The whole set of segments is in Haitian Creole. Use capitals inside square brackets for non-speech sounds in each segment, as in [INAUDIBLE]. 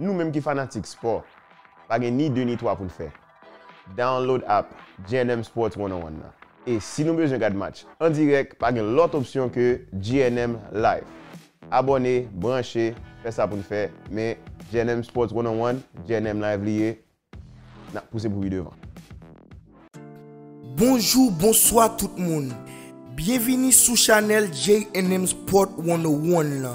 Nou menm ki fanatik sport, pagen ni 2 ni 3 pou n'fè. Download ap JNM Sports 101 na. E si nou bezon gade match, an direk pagen lot opsyon ke JNM Live. Abone, branche, fè sa pou n'fè. Me JNM Sports 101, JNM Live liye, na pousem pou videyo van. Bonjou, bonswa tout moun. Bienvini sou chanel JNM Sport 101 la.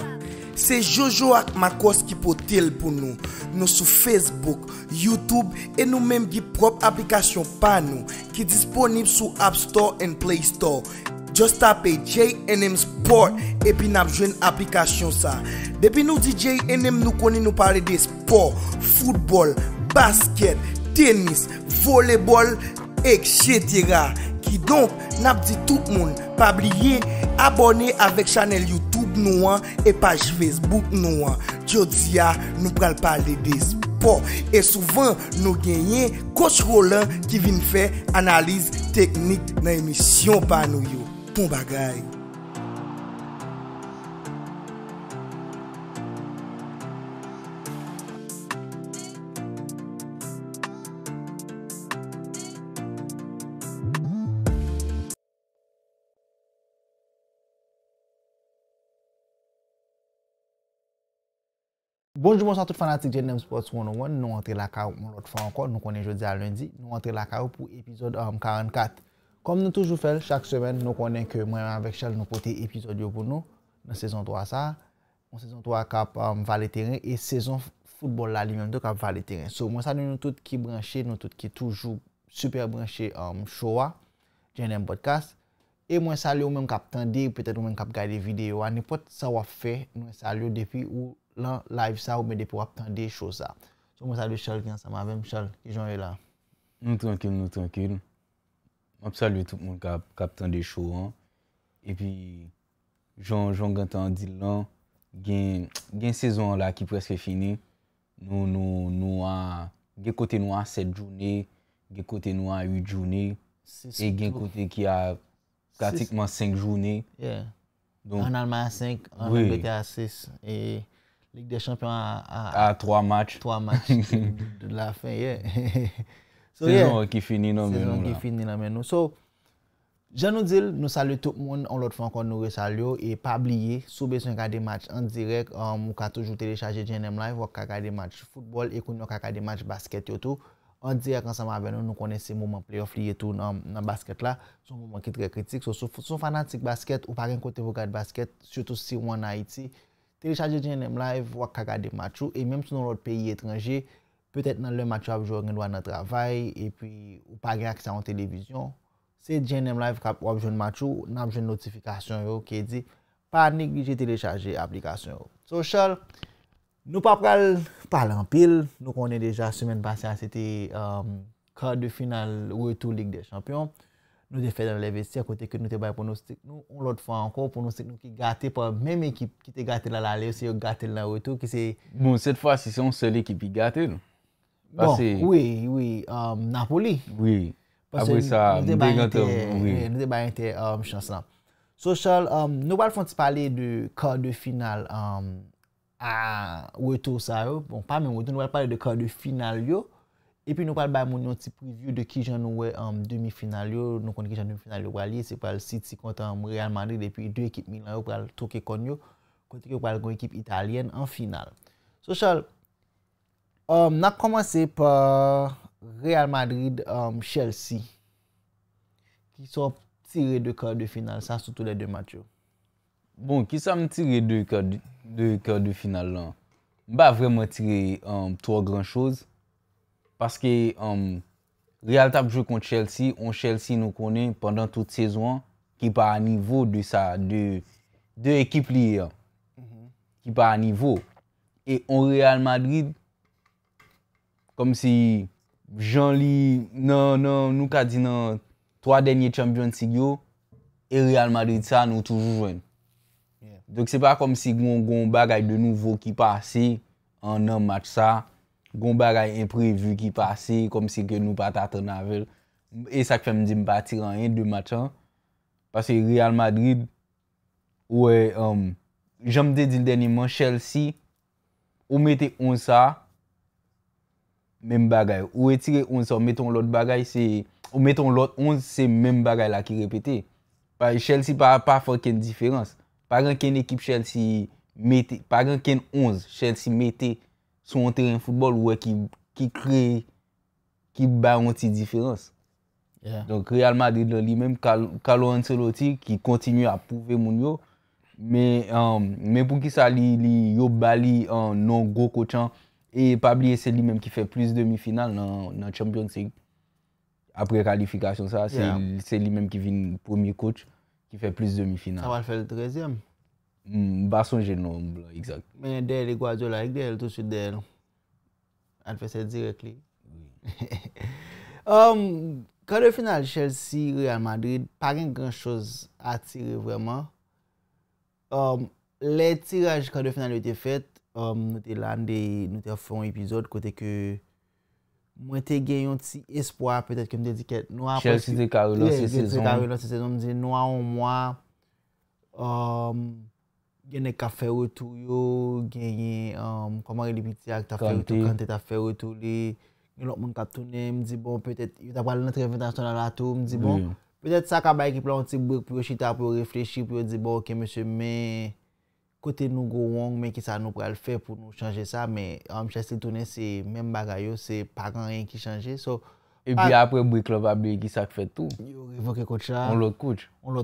Se Jojo ak Makos ki po tel pou nou. Nou sou Facebook, Youtube, e nou menm gi prop aplikasyon pa nou, ki disponib sou App Store en Play Store. Just tap e JNM Sport, e pi nap jwen aplikasyon sa. Depi nou di JNM nou koni nou pare de sport, football, basket, tennis, volleyball, etc., donk nap di tout moun pa bliye abone avek chanel youtube nou an e page facebook nou an, kyo diya nou pral pale de sport e souvan nou genye kouch Roland ki vin fe analize teknik nan emisyon panou yo, pou bon bagay Bonjou moun sa tout fanatik JNM Sports 101 Nou antre laka ou moun lot fwa ankon Nou konen jodi a lundi Nou antre laka ou pou epizod 44 Kom nou toujou fel chak semen nou konen ke Mwen anvek chal nou pote epizod yo pou nou Mwen sezon 3 sa Mwen sezon 3 kap Valeteren E sezon football la li mwen de kap Valeteren So mwen sa nou nou tout ki branche Nou tout ki toujou super branche Showa JNM Podcast E mwen sa li ou mwen kap tendi Ou pete ou mwen kap gade videyo Anipot sa wap fe Mwen sa li ou depi ou Lan, live sa ou mè depo ap tan dey show sa. Sou mè salve chal gen sa mè, mè chal ki joun e la. Nou trankel, nou trankel. Mè salve tout mè kap tan dey show an. E pi, joun gantan di lan, gen sezon la ki preske fini. Nou, nou, nou a, gen kote nou a 7 jouni, gen kote nou a 8 jouni. E gen kote ki a pratikman 5 jouni. Yeah. An alman a 5, an alman bete a 6. E... Lik de chanpyon a... A 3 match. 3 match. De la fin, yeah. Se yon ki fini nan menou la. Se yon ki fini nan menou. So, jan nou dil, nou salye tout moun, an lot fwa kon nou resalyo, e pa bliye, soube sou yon ka de match an direk, mou ka toujou telechaje jenem la, wak ka ka de match futbol, e koun yon ka ka de match basket yo tou. An direk ansama abe nou, nou kone se mouman playoff liye tou nan basket la. Sou mouman ki tre kritik. Sou fanatik basket, ou pa gen kote vokade basket, sou tou si wan a iti, Telechaje JNM Live wak kakade matrou. E menm sou nou wot peyi etranje, petèt nan lè matrou apjou an gen doan nan travay, e pi ou pa gen ak sa an televizyon. Se JNM Live wak apjou an matrou, nan apjou an notifikasyon yo, ki e di, pa neglije telechaje aplikasyon yo. So, chal, nou pa pral, pa lan pil, nou konen deja semen basya, se te euh, kade final wotou Ligue des Champions. Nou te fè dan le vesti akote kote nou te bay pou nou stik nou. On lout fwa ankon pou nou stik nou ki gate pou mèmè ki te gate lalale ou se yo gate lalou etou ki se... Moun set fwa si se yon sele ki pi gate nou. Bon, wè, wè, euh, Napoli. Wè, apwè sa mdè gantou. Nou te bayan te, nou te bayan te, mchansan. Sò, Charles, nou wèl fwant se pale de kòr de final wè euh, tou sa yo. Bon, pa mèm wè tou nou wèl pale de kòr de final yo. Epi nou pal ba moun nou ti preview de ki jan nou we demi final yo, nou kon di ki jan demi final yo wali, se pal siti kontan Real Madrid epi 2 ekip mi la yo pal toke kon yo, konti ki wal kon ekip italien an final. Sochal, nan komanse pa Real Madrid-Chelsea, ki son tire de kar de final sa sotou le de matyo. Bon, ki son tire de kar de final la, ba vreman tire euh, 3 gran chouz. Paske um, Real tapjou kont Chelsea, on Chelsea nou konen pandan tout sezon ki pa a nivou de sa, de ekip li ya. Ki pa a nivou. E on Real Madrid, kom si Jean-Li, nan, nan, nou ka di nan 3 denye champion si gyo, e Real Madrid sa nou toujou jwen. Dok se pa kom si gwen gwen bagay de nouvo ki pa ase an nan match sa, Gon bagay imprevu ki pase, kom se genou pa tatan na vel. E sa ke fèm di mba tiran yon de matan. Pase Real Madrid, ou e, um, jom de di l denyman, Chelsea, ou mette on sa, menm bagay. Ou e tire on sa, ou mette on lot bagay, ou mette on lot onz, se menm bagay la ki repete. Paye Chelsea pa pa fokken diferans. Paye gen ekip Chelsea, chelsea mette, paye gen ekip onz, chelsea mette, sou an teren foutbol, wè ki kreye, ki bay an ti diferans. Donk real madridan li menm, kalon an te loti ki kontinye a pouve moun yo, men um, pou ki sa li yo bay li an nan go kochan, e pabliye se li menm ki fe plis demi final nan champion si apre kalifikasyon sa, se li menm ki vin pomi coach ki fe plis demi final. Sa wal fe l trezyem? Mm, Bason jenon, blan, ekzak. Men, del, e gwa zyo la ek del, tout su del. An fese direkli. Kade [LAUGHS] um, final Chelsea-Real Madrid, pa gen gran choz atire vreman. Le tiraj kade final yote fet, nou te lande, nou te fè yon epizod, kote ke mwen te gen yon ti espoa, petè ke mwen te diket nou apos. Chelsea te kare lan se sezon. Chelsea te kare lan se sezon, mwen te diket nou apos mwen. genye ka fè wè tou yo, genye um, kamare li piti ak ta fè wè tou, kante ta fè wè tou li, yon lop mwen bon, bon. ka tounen, mdibon, pwetet, yon ta pwale nè treventasyon nan la tou, mdibon, pwetet sa kabay ki plan ti brek pou yo, chita pou yo, reflechi pou yo, dibon, ok, mè se mè, kote nou go wong, mè ki sa nou pral fè pou nou chanje sa, mè, mè chanje si tounen, se mè mbaga yo, se pa gan rè yon ki chanje, so... E bi apre, brek lo vabè, ki sa fè tou. Yo revoke kouch la. On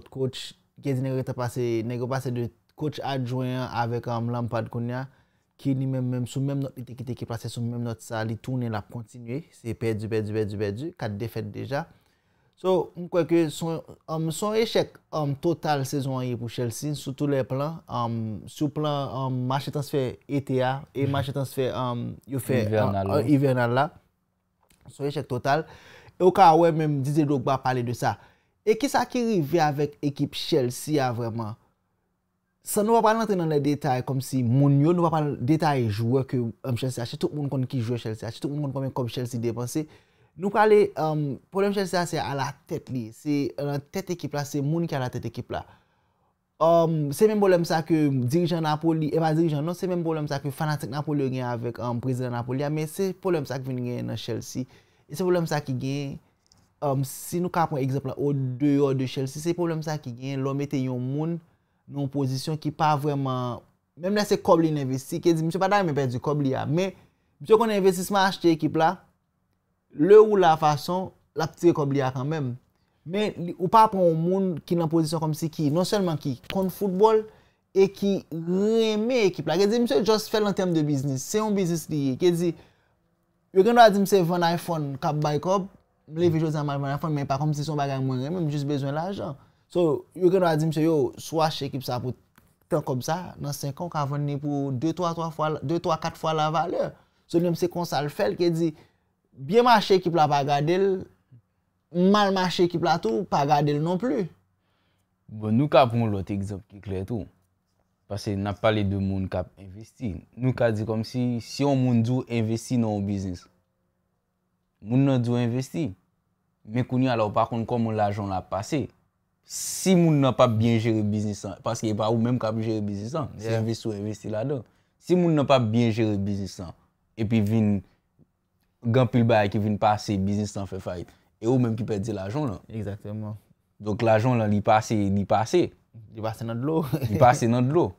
l koch adjouyen avèk um, Lampard Kounia ki ni mèm mèm sou mèm not ki teki plase sou mèm not sa li tourne la kontinue. Se perdi, perdi, perdi, perdi. Kat defète deja. So, mwen kweke, son um, échèk um, total sezon an yè pou Chelsea sou tout lè plan. Sou plan masche transfer ETA e masche transfer Yvernal la. Son échèk total. Ou ka wè mèm dize lòk ba pale de sa. E ki sa ki rivè avèk ekip Chelsea a ah, vreman? San nou wap pale natre nan detay kom si moun yo, nou wap pale detay jouwe ke Mchelsi um, a, chetouk moun kon ki jouwe Mchelsi a, chetouk moun kon kon men kom Mchelsi depanse. Nou pale, um, pou Mchelsi a, se a la tete li, se la tete ekip la, se moun ki a la tete ekip la. Um, se menm pou lèm sa ke dirijan Napoli, e pa dirijan non, se menm pou lèm sa ke fanatik Napoli gen avèk prezident Napoli a, men se pou lèm sa ke veni gen Mchelsi. E se pou lèm sa ki gen, si nou kapon ekzemplar ou de ou de Mchelsi, se pou lèm sa ki gen lomete yon moun, nan posisyon ki pa vreman, menm lese kob li nan investi, ki e di, msye patay menpè di kob li ya, men, msye kon investisman achte ekip la, le ou la fason, la ptire kob li ya kanmen, men, ou pa pran ou moun ki nan posisyon konm si ki, non sèlman ki kont foutbol, e ki remè ekip la, ki e di, msye jost fè lan tem de biznis, se yon biznis li, ki e di, yo gen do a di msye van iPhone, kap bay kob, menmè pa konm si son bagay mwen remè, msye jost bezwen l'ajan, So, yo kenwa di mse yo, swa chekip sa pou tan kom sa, nan 5 an ka veni pou 2-3-4 fwa la vale, sou nem se kon sa l fel ke di, biye ma chekip la pa gade l, mal ma chekip la tou, pa gade l non plu. Bon, nou ka pou moun lote egzop ki kletou, pase na pale de moun ka investi. Nou ka di kom si, si yon moun djou investi nan ou biznis, moun nou djou investi, men kou ni alo pakoun kou moun lajoun la pasey, Si moun nan pa biyen jere biznis san, paske e pa ou menm ka biyen jere biznis san, si moun nan pa biyen jere biznis san, e pi vin, gan pil baye ki vin pase, biznis san fe fayt, e ou menm ki pedze lajon la. Donk lajon la li pase, li pase nan dlo.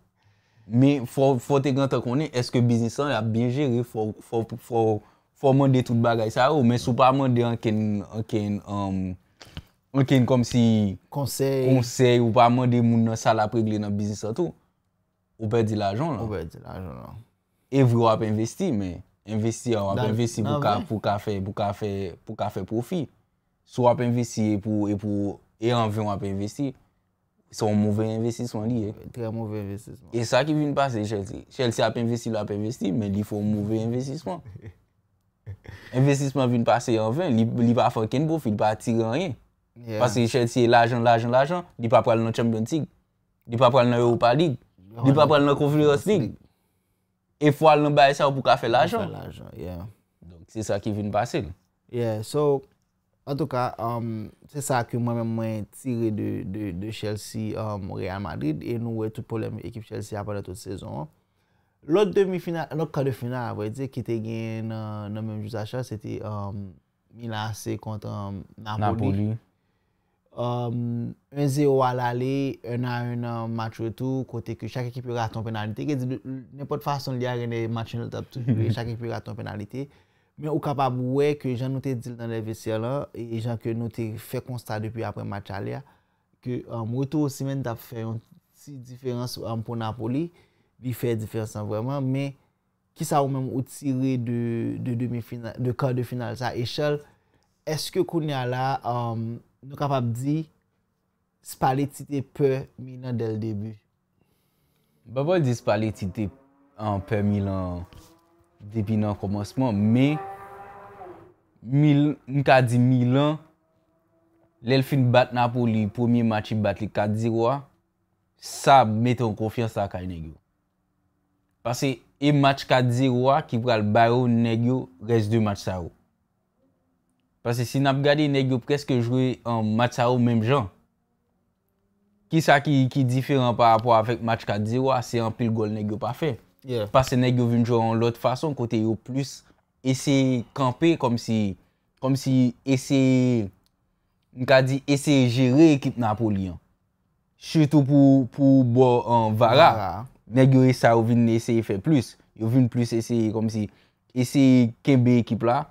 Me fote gantan konen, eske biznis san la biyen jere, fò mande tout bagay sa ou, men sou pa mande anken, anken, um, Mwen ken kom si konsey ou pa mande moun nan sal ap regle nan bizis sa tou. Ou perdi l'ajon la. Ou perdi l'ajon la. Evro ap investi men. Investi an, ap investi pou ka fe profi. Sou ap investi e pou, e, e an ven ap investi. Son mouve investisman li. E. Trè mouve investisman. E sa ki vin pase, Chelsea ap investi, lop investi, men li fon mouve investisman. [LAUGHS] Investisman vin pase an ven, li pa foken profi, li pa atire anyen. Paske Chelsea e lajan, lajan, lajan, di pa pral nan Champions League, di pa pral nan Europa League, di pa pral nan Confluence League, e fwal nan Baye Sao pou kafe lajan. Se sa ki vin pase. Yeah, so, an tou ka, se sa ki mwen mwen tire de Chelsea, um, Real Madrid, e nou wè tout polem ekip Chelsea apalè tout sezon. Lòt kade final, wè di, ki te gen nan mèm jouzachan, se te Mila Se kontan Napoli. Um, un zero al ale, un an, un an, match ou tou, kote ki chak ekipi raton penalite, nèpote fason li a, genè, match nou tap tou, chak ekipi raton penalite, mè ou kapab wè, ke jen nou te dil nan lè veseyo lè, e jen ke nou te fè konsta depi apre match alè, ke mwotou ou simen tap fè yon ti diferans pou Napoli, bi fè diferans nan vwèman, mè ki sa ou mèm ou tire de kade final sa eshal, eske koun ya la mwotou ou mwen Nou kapap di, spalitite pè milan del debu. Babol di spalitite an pè milan depi nan komansman, me, nou ka di milan, lèl fin bat Napoli, pòmye mati bat li kadiwa, sa meton kofyans akay negyo. Pase e mati kadiwa ki pral bayo negyo, res de mat sa yo. Pasè si nap gade, negyo preske jwe an mat sa ou menm jan. Ki sa ki diferan pa apwa avèk mat ka diwa, se an pil gol negyo pa fe. Pasè negyo vin jwa an lot fason, kote yo plus ese kampe kom si ese jere ekip Napolyon. Soutou pou bo an Vara, negyo e sa ou vin ese fe plus. Yo vin plus ese kebe ekip la.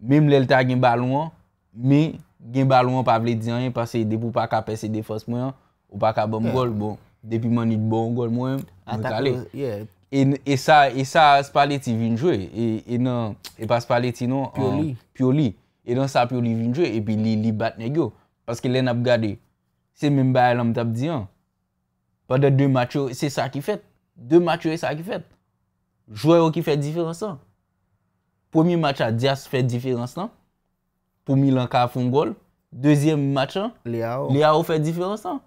Mèm lèl ta gen balouan, mè gen balouan pa vle diyan yon, pase yon depou pa ka pese defos mwen, ou pa ka bom eh. gol, bon, depi man yon bon gol mwen, mwen kale. E, e sa, e sa, se pale ti vinjwe, e, e nan, e pa se pale ti nan, non, pioli, e nan sa pioli vinjwe, e pi li, li bat nè gyo, paske lè nap gade, se mèm baye lèm tap diyan, pa dè dè matyo, se sa ki fet, dè matyo e sa ki fet, jwè yon ki fet diferansan, Poumi match non? a Dias fè diférense nan, poumi lanka fè un gol, dèzyèm match an, li a ou fè diférense nan.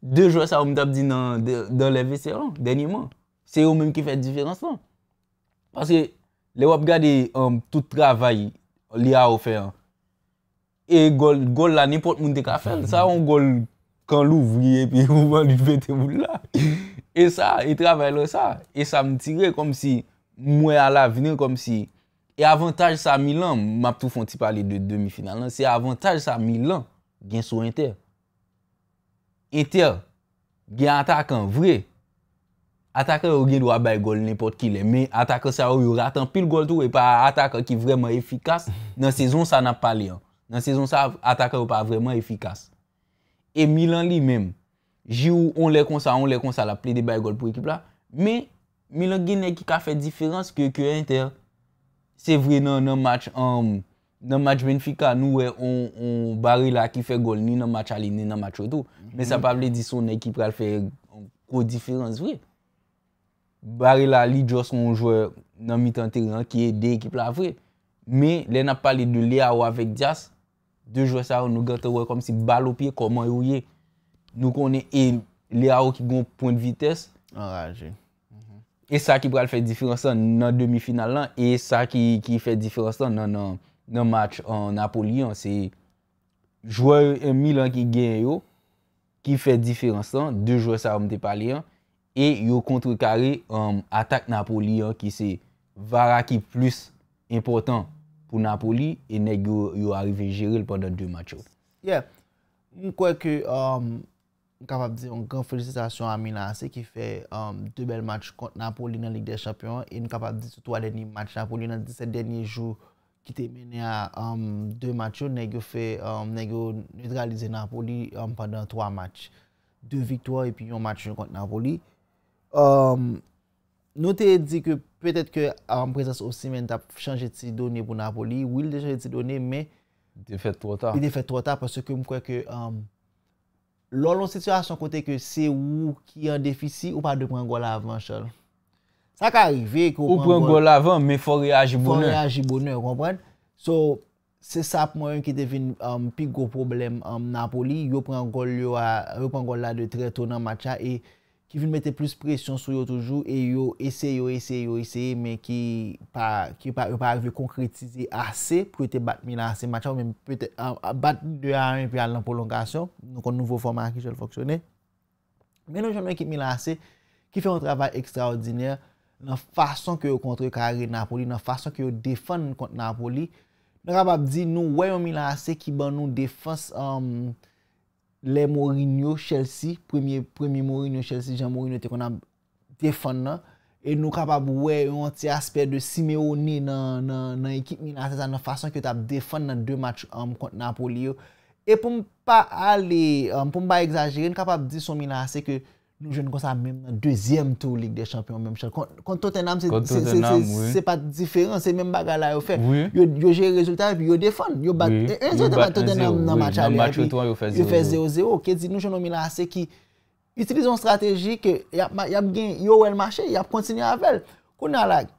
Dè jouè sa ou mè dabdi nan le WC an, denye man. Se ou mèm ki fè diférense nan. Pase, lè wap gade, um, tout travay, li a ou fè an. E gol la, nèpot moun te ka fèl. Sa ou gol, kan lou vriye, pi pouman li fè te mou la. E sa, e travay lò sa, e sa mè tirè kom si mwè ala vini, kom si... E avantaj sa Milan, map tou fonti pale de demi-final nan, se avantaj sa Milan gen sou inter. Eter gen atakan vre, atakan ou gen wabay gol nepot ki le, me atakan sa ou yu ratan pil gol tou e pa atakan ki vreman efikas nan sezon sa nan pale an. Nan sezon sa atakan wapan vreman efikas. E Milan li menm, je ou on lè kon sa, on lè kon sa la ple de bay gol pou ekip la, me Milan gen ne ki ka fe diferans ke kyo inter. Se vre um, nan match Benfica, nou wè on bare la ki fè gol ni nan match ale ni nan match oto. Men sa pable di son ekip lal fè kou diferans vre. Bare la li djos kon jwè nan mitan teren ki e de ekip lal vre. Men lè nan pale de lè a wè avèk Dias. De jwè sa wè nou gante wè kom si balo piè koman yoye. Nou konen e lè a wè ki gwen pou point vitès. An raje. E sa ki pral fè diferansan nan demi-final lan, e sa ki fè diferansan nan match an Napoli an, se jwèr 1.000 an ki gen yo, ki fè diferansan, 2 jwèr sa ramde pale an, e yo kontre kare atak Napoli an, ki se vara ki plus important pou Napoli, e neg yo arive jiril pandan 2 match yo. Ye, mkwe ke... Um, Nou kapab di yon gen felisitasyon a Mila Asi ki fe 2 um, bel match kont Napoli nan Ligue des Champions e nou kapab di se 3 denye match Napoli nan 17 denye jou ki te mene a 2 um, um, match ou negyo federalize Napoli anpadan 3 match. 2 vitwa epi yon match yon kont Napoli. Note di ke petet ke anprezas osi men tap chanje ti donye pou Napoli. Ou il deje ti donye men de fet tro ta. De fet tro ta parce ke m kwe ke Lolo se se a son kote ke se ou ki an defisi ou pa de pren goal avan chal. Sa ka arrive. Ou pren goal avan, me fò re aji bonè. Fò re aji bonè, kompwen. So, se sa pou mwen ki devine um, pi go problem um, Napoli, yo pren goal la de tre tonan matcha e... ki vi mette plus presyon sou yo toujou, e yo eseye yo eseye yo eseye, men ki yo pa arve konkretize ase, pou ete bat milase, matchan ou men bat 2-1 e pi al nan prolongasyon, nou kon nouvo format ki jol foksyone. Men nou jom men ki milase, ki fe yon travay ekstraordiner, nan fason ki yo kontre kare Napoli, nan fason ki yo defan kont Napoli, nan rabab di nou weyon milase ki ban nou defans napoli, Le Mourinho-Chelsea, premye Mourinho-Chelsea, Jean Mourinho te kon ap defan nan. E nou kapap wè yon ti asper de sime o ni nan ekip mi nan se zan nan fason ki yo tap defan nan 2 match kon Napoli yo. E pou m pa ale, euh, pou m ba exagere, nou kapap di sou mi nan se ke... Nou joun kon sa mèm nan dezyèm tour Ligue des Champions mèm chèl. Kon Tottenham, se pa diferent, se mèm baga la yo fè. Yo jè yon rezultat, yo defon. Yo bat, yo bat en zèo. Nan match yon touan, yo fè zèo-zèo. Kè di nou joun omi la se ki, itilize yon strategi ke yap gen, yo wèl mache, yap kontsini avèl. Koun alak,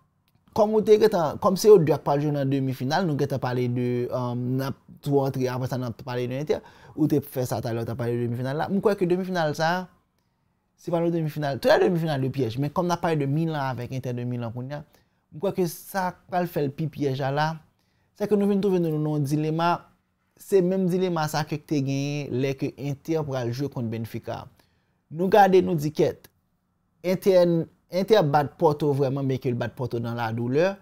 kom se yo dèk paljoun nan demi-final, nou gè te pale yon, euh, nan tou rentri avè sa nan te pale yon etè, ou te fè sata lò, te pale yon demi-final la. Mwen kwek yon demi- Se pa nou demi-final, tou ya demi-final de piyej, men kom na paye de 1000 an avek inter 2000 an koun ya, mkwa ke sa kwa l fel piyej a la, se ke nou veni tou veni nou nan dilema, se men dilema sa ke kte genye le ke inter praljou konti Benfica. Nou gade nou diket, inter bat porto vreman men ke bat porto nan la douleur,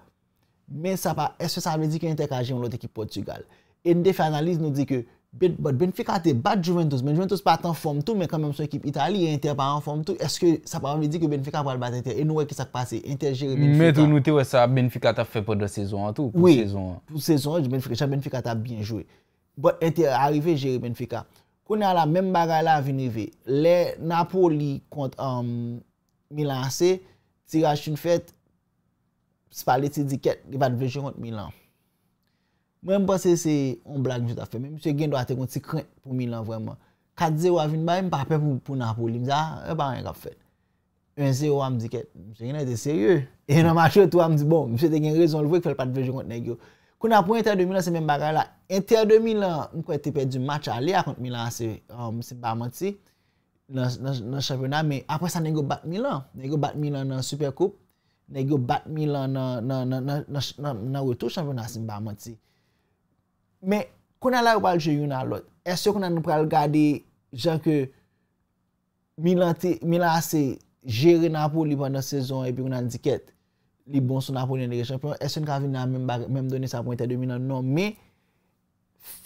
men sa pa, espe sa me di ke inter kaje moun lote ki Portugal. En de fe analize nou di ke, Benfica te bat Juventus, men Juventus patan fom tou, men kamem sou ekip Itali, inter pa an fom tou. Eske sa paman mi di ki Benfica patan fom e tou, enouwe ki sak pase, inter jere Benfica. Men tou nou te we sa, Benfica ta fe poda sezon an tou, pou sezon an. Oui, pou sezon an, jen Benfica ta binjwe. Bon, inter arive jere Benfica. Kou na la men bagay la vini ve, le Napoli kont um, Milan se, tiraj un fet, se pa leti di ket, li pat veje kont Milan. Mwen mwen pase se on blague mwen se ta fe, mwen mwen se gen do a te konti krenk pou Milan vwèman. 4-0 avin ba, mwen pape pou Napoli, mwen se a, e pa rèk ap fèd. 1-0 a mwen di ket, mwen se gen a te seryè, e nan machè, tou a mwen di bon, mwen se te gen rezon lwèk fèl pat vejou konti negyo. Kou nan pou Inter 2001 se men bagay la, Inter 2001, mwen kwen te pe di match a le a konti Milan se Mbamati, nan chanpèna, mwen apwa sa negyo bat Milan, negyo bat Milan nan Supercoupe, negyo bat Milan nan nan wotou chanpèna Mè konan la rupal jè yon nan lot. Ese konan nou pral gade jan ke mi lan se jere nan pou li pandan sezon epi yon nan diket li bon son nan pou lè nè rejèmplon e se nou ka vin nan mèm donè sa mwen te 2000 nan. Non, mè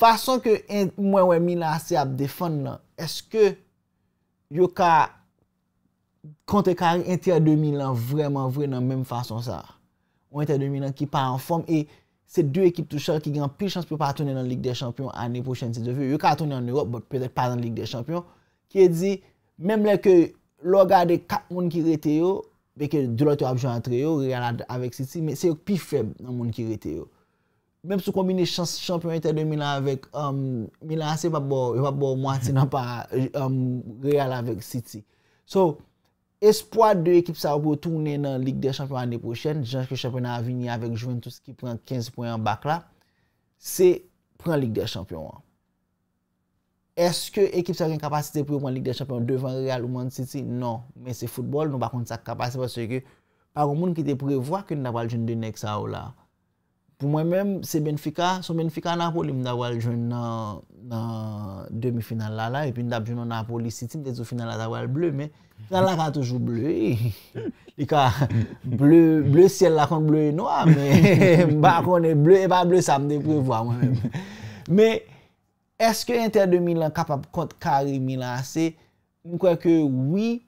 fason ke mwen wè mi lan se ap defan nan eske yo ka kontè kari mwen te 2000 nan vreman vreman mèm fason sa mwen te 2000 nan ki pa an fòm e Se dwe ekip tou chal ki gran pil chans pou pa atounen nan Ligue des Champion ane pou chen se devyo. Yo ka atounen ane Europe, but pe det pa nan Ligue des Champion. Ki e di, menm le ke lo gade kat moun ki rete yo, beke do la te wapjou antre yo, Real avek City, menm se yo pi feb nan moun ki rete yo. Menm sou kombine champion ete 2000 avek, 1000 an se pa bo, yo pa bo mwati nan pa Real avek City. So... Espwa de ekip sa ou pou tourne nan Ligue des Champions ane pou chen, janj ke champion an avini avèk jouen tout se ki pren 15 poyen bak la, se pren Ligue des Champions an. Eske ekip sa ou ren kapasite pou yon Ligue des Champions devan Real ou Man City? Non, men se foutbol nou bakon sa kapasite parce ke parou moun ki te prevoa ke nou da wale joun dene ek sa ou la. Pou mwen men, se Benfica, son Benfica Napoli mou da wale joun nan demi-final la la epi nou da wale joun nan Napoli City, mwen te zo final la da wale bleu men. Nan la [LAUGHS] ka toujou ble, e. E ka, ble, ble siel la kont ble noa, men, mba kon e ble, e ba ble samde, prevoa, mwen. Men, eske inter de Milan kapap kont Kari Milansi? Mwen kwa ke, wii,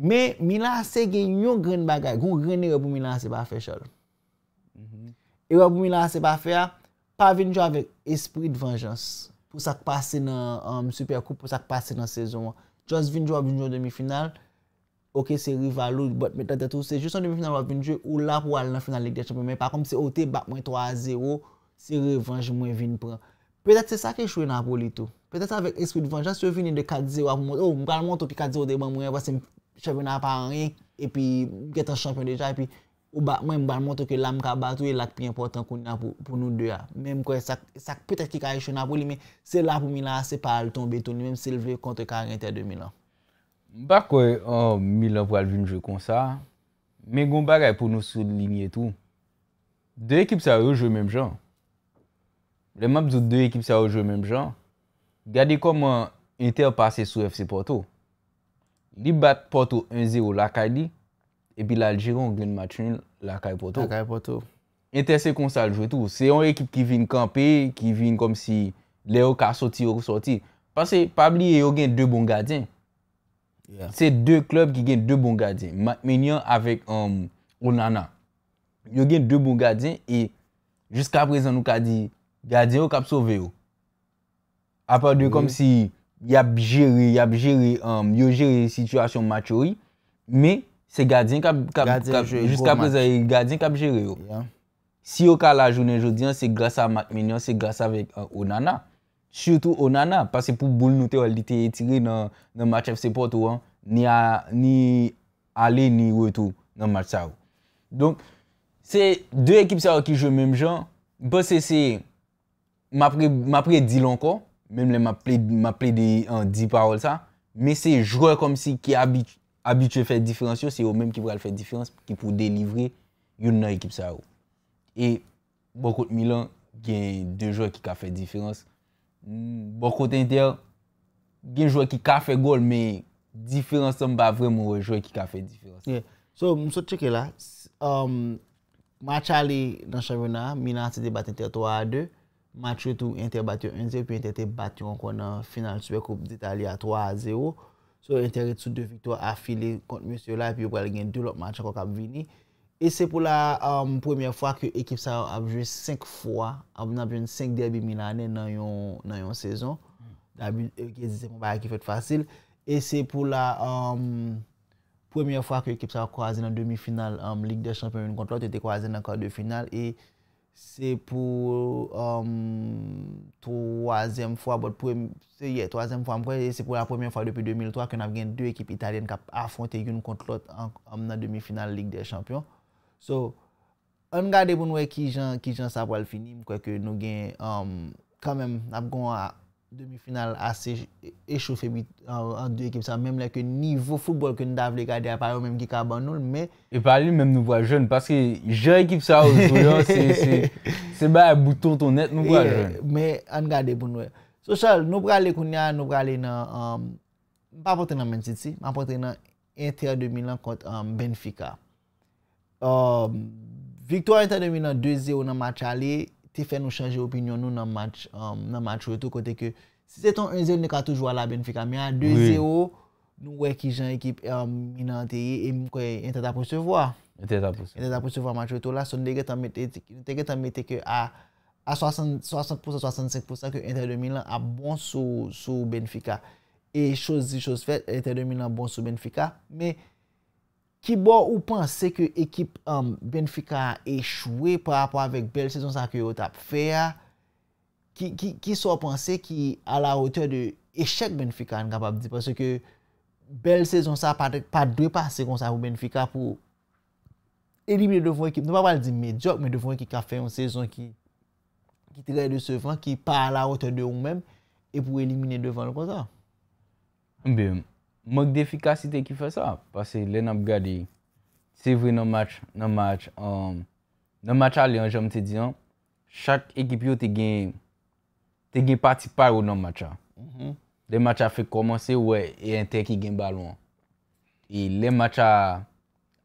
men, Milansi gen yon gren bagay, yon gren e repou Milansi pa fechol. Mhm. E repou Milansi pa fechol, pa vinjou avèk, espri de vengeance, pou sak pase nan Supercoupe, pou sak pase nan sezon, jons vinjou avèk vinjou an demi-final, Ouke se rival ou, bat me tatatou, se jousan demifinal wap in jou, ou la pou al nan final lig de champion. Men pa kom se ote bak mwen 3-0, se revanj mwen vin pran. Petat se sa ke chouye nan pou li tou. Petat sa vek eskou di venj, as yo vin ni de 4-0 ap mwen, ou mbale mwoto ki 4-0 de ban mwen, mwen vwese champion nan par an e, epi getan champion de jay, epi ou bak mwen mbale mwoto ki lam ka batou, e lak pi important pou nou de ya. Men mwen kwe sa, sa petat ki ka ye chouye nan pou li, men se la pou mi la, se pal ton betou, ni menm se leve kontre 42 milan. Mpa kwen an 1932 nou jwe konsa, men goun bagay pou nou sou delinye tou. De ekip sa yo jwe menm jan. Le map zo de ekip sa yo jwe menm jan, gade koman inter pase sou FC Porto. Li bat Porto 1-0 lakay li, epi l'Algeron gen matrin lakay Porto. Inter se konsa ljwe tou. Se yon ekip ki vin kampe, ki vin kom si le yo ka soti yo soti. Pase pabli yo gen 2 bon gadyen. Se 2 klub ki gen 2 bon gadyen, Matmenyon avèk um, Onana, yo gen 2 bon gadyen e jiska aprezen nou ka di gadyen yo kap sove yo. Apar dey kom si yo jere situasyon matyo yi, me se gadyen kap jere yo. Si yo ka la jounen joudiyan, se grasa Matmenyon, se grasa avèk uh, Onana. Surtou Onana, pasè pou Boulnouté ou el di te etire nan match FC Porto ou an, ni ale ni wetou nan match sa ou. Donk, se de ekip sa ou ki jo menm jan, mpe se se, m apre di lanko, menm le m apre de yon di parol sa, men se jre konm si ki abitue fè diferans yo, se yo menm ki vral fè diferans ki pou delivre yon nan ekip sa ou. E, bonkout Milan, gen de jre ki ka fè diferans. Bo kote Inter, gen jwa ki ka fe gol, me diferansan ba vreman jwa ki ka fe diferansan. Ye, so msot cheke la, um, matcha li nan chanvena, minan se de bat Inter 3-2, matche tou Inter bat yo 1-0, pi Inter te bat yo konon final souwe koup d'Italia 3-0. So Inter etou 2 victwa afile kont mwese yo la, pi yo pral gen 2 lot matche kon kap vini. E se pou la premye fwa ke ekip sa ap jwé 5 fwa, ap nan jwé 5 derbi milanè nan yon sezon. E se pou la euh, premye fwa ke ekip sa ap kwa zèn nan demi final euh, Ligue des Champions, yon kont lot, yon te kwa zèn nan kwa de final. E se pou la premye fwa ke ekip sa ap kwa zèn nan demi final Ligue des Champions, So, an gade pou nou e ki jan sa pral finim, kwa ke nou gen kanmem um, ap gon a demi final ase e choufe bi an dou ekip sa, menm le ke nivou foupol ke nou davle gade a pari ou menm ki ka ban nou, menm... E pari li menm nou vwa joun, paske joun ekip sa ou zoulan, se bè a bouton ton net nou vwa joun. Menm an gade pou nou e. So chal, nou vwa le koun ya, nou vwa le nan, um, pa apote nan men titi, ma apote nan 1-3-2 milan kont um, Benfica. Um, Victoire Inter 2000 2-0 nan match ale te fè nou chanje opinyon nou nan match reto kote ke Si se ton 1-0 ne ka toujwa la Benfica mi a 2-0 nou we ki jen ekip inan te ye im kwenye Inter da pwesevwa Inter da pwesevwa Inter da pwesevwa match reto la son dege tamete ke a 60% 65% ke Inter 2000 a bon sou Benfica E chosi chosi fèt Inter 2000 a bon sou Benfica Me Ki bo ou panse ke ekip um, Benfica e chwe pa apwa vek bel sezon sa ke yo tap fe ya, ki so panse ki a la ote de echek Benfica an kapap di, panse ke bel sezon sa pa dwe pa se kon sa ou Benfica pou elimine devon ekip, nou pa pal di medyok, men devon ekip ka fe yon sezon ki te gaye de sevan, ki pa a la ote de ou men, e pou elimine devon le kon sa. Mbem. Mbem. Mwenk defikasite ki fè sa, pasè lè nan ap gade, se vre nan match, nan match, um, nan matcha lè an jom te diyan, chak ekipyo te gen, te gen parti par ou nan matcha. Mhm. Lè matcha fè komanse, wè, e entè ki gen balon. E lè matcha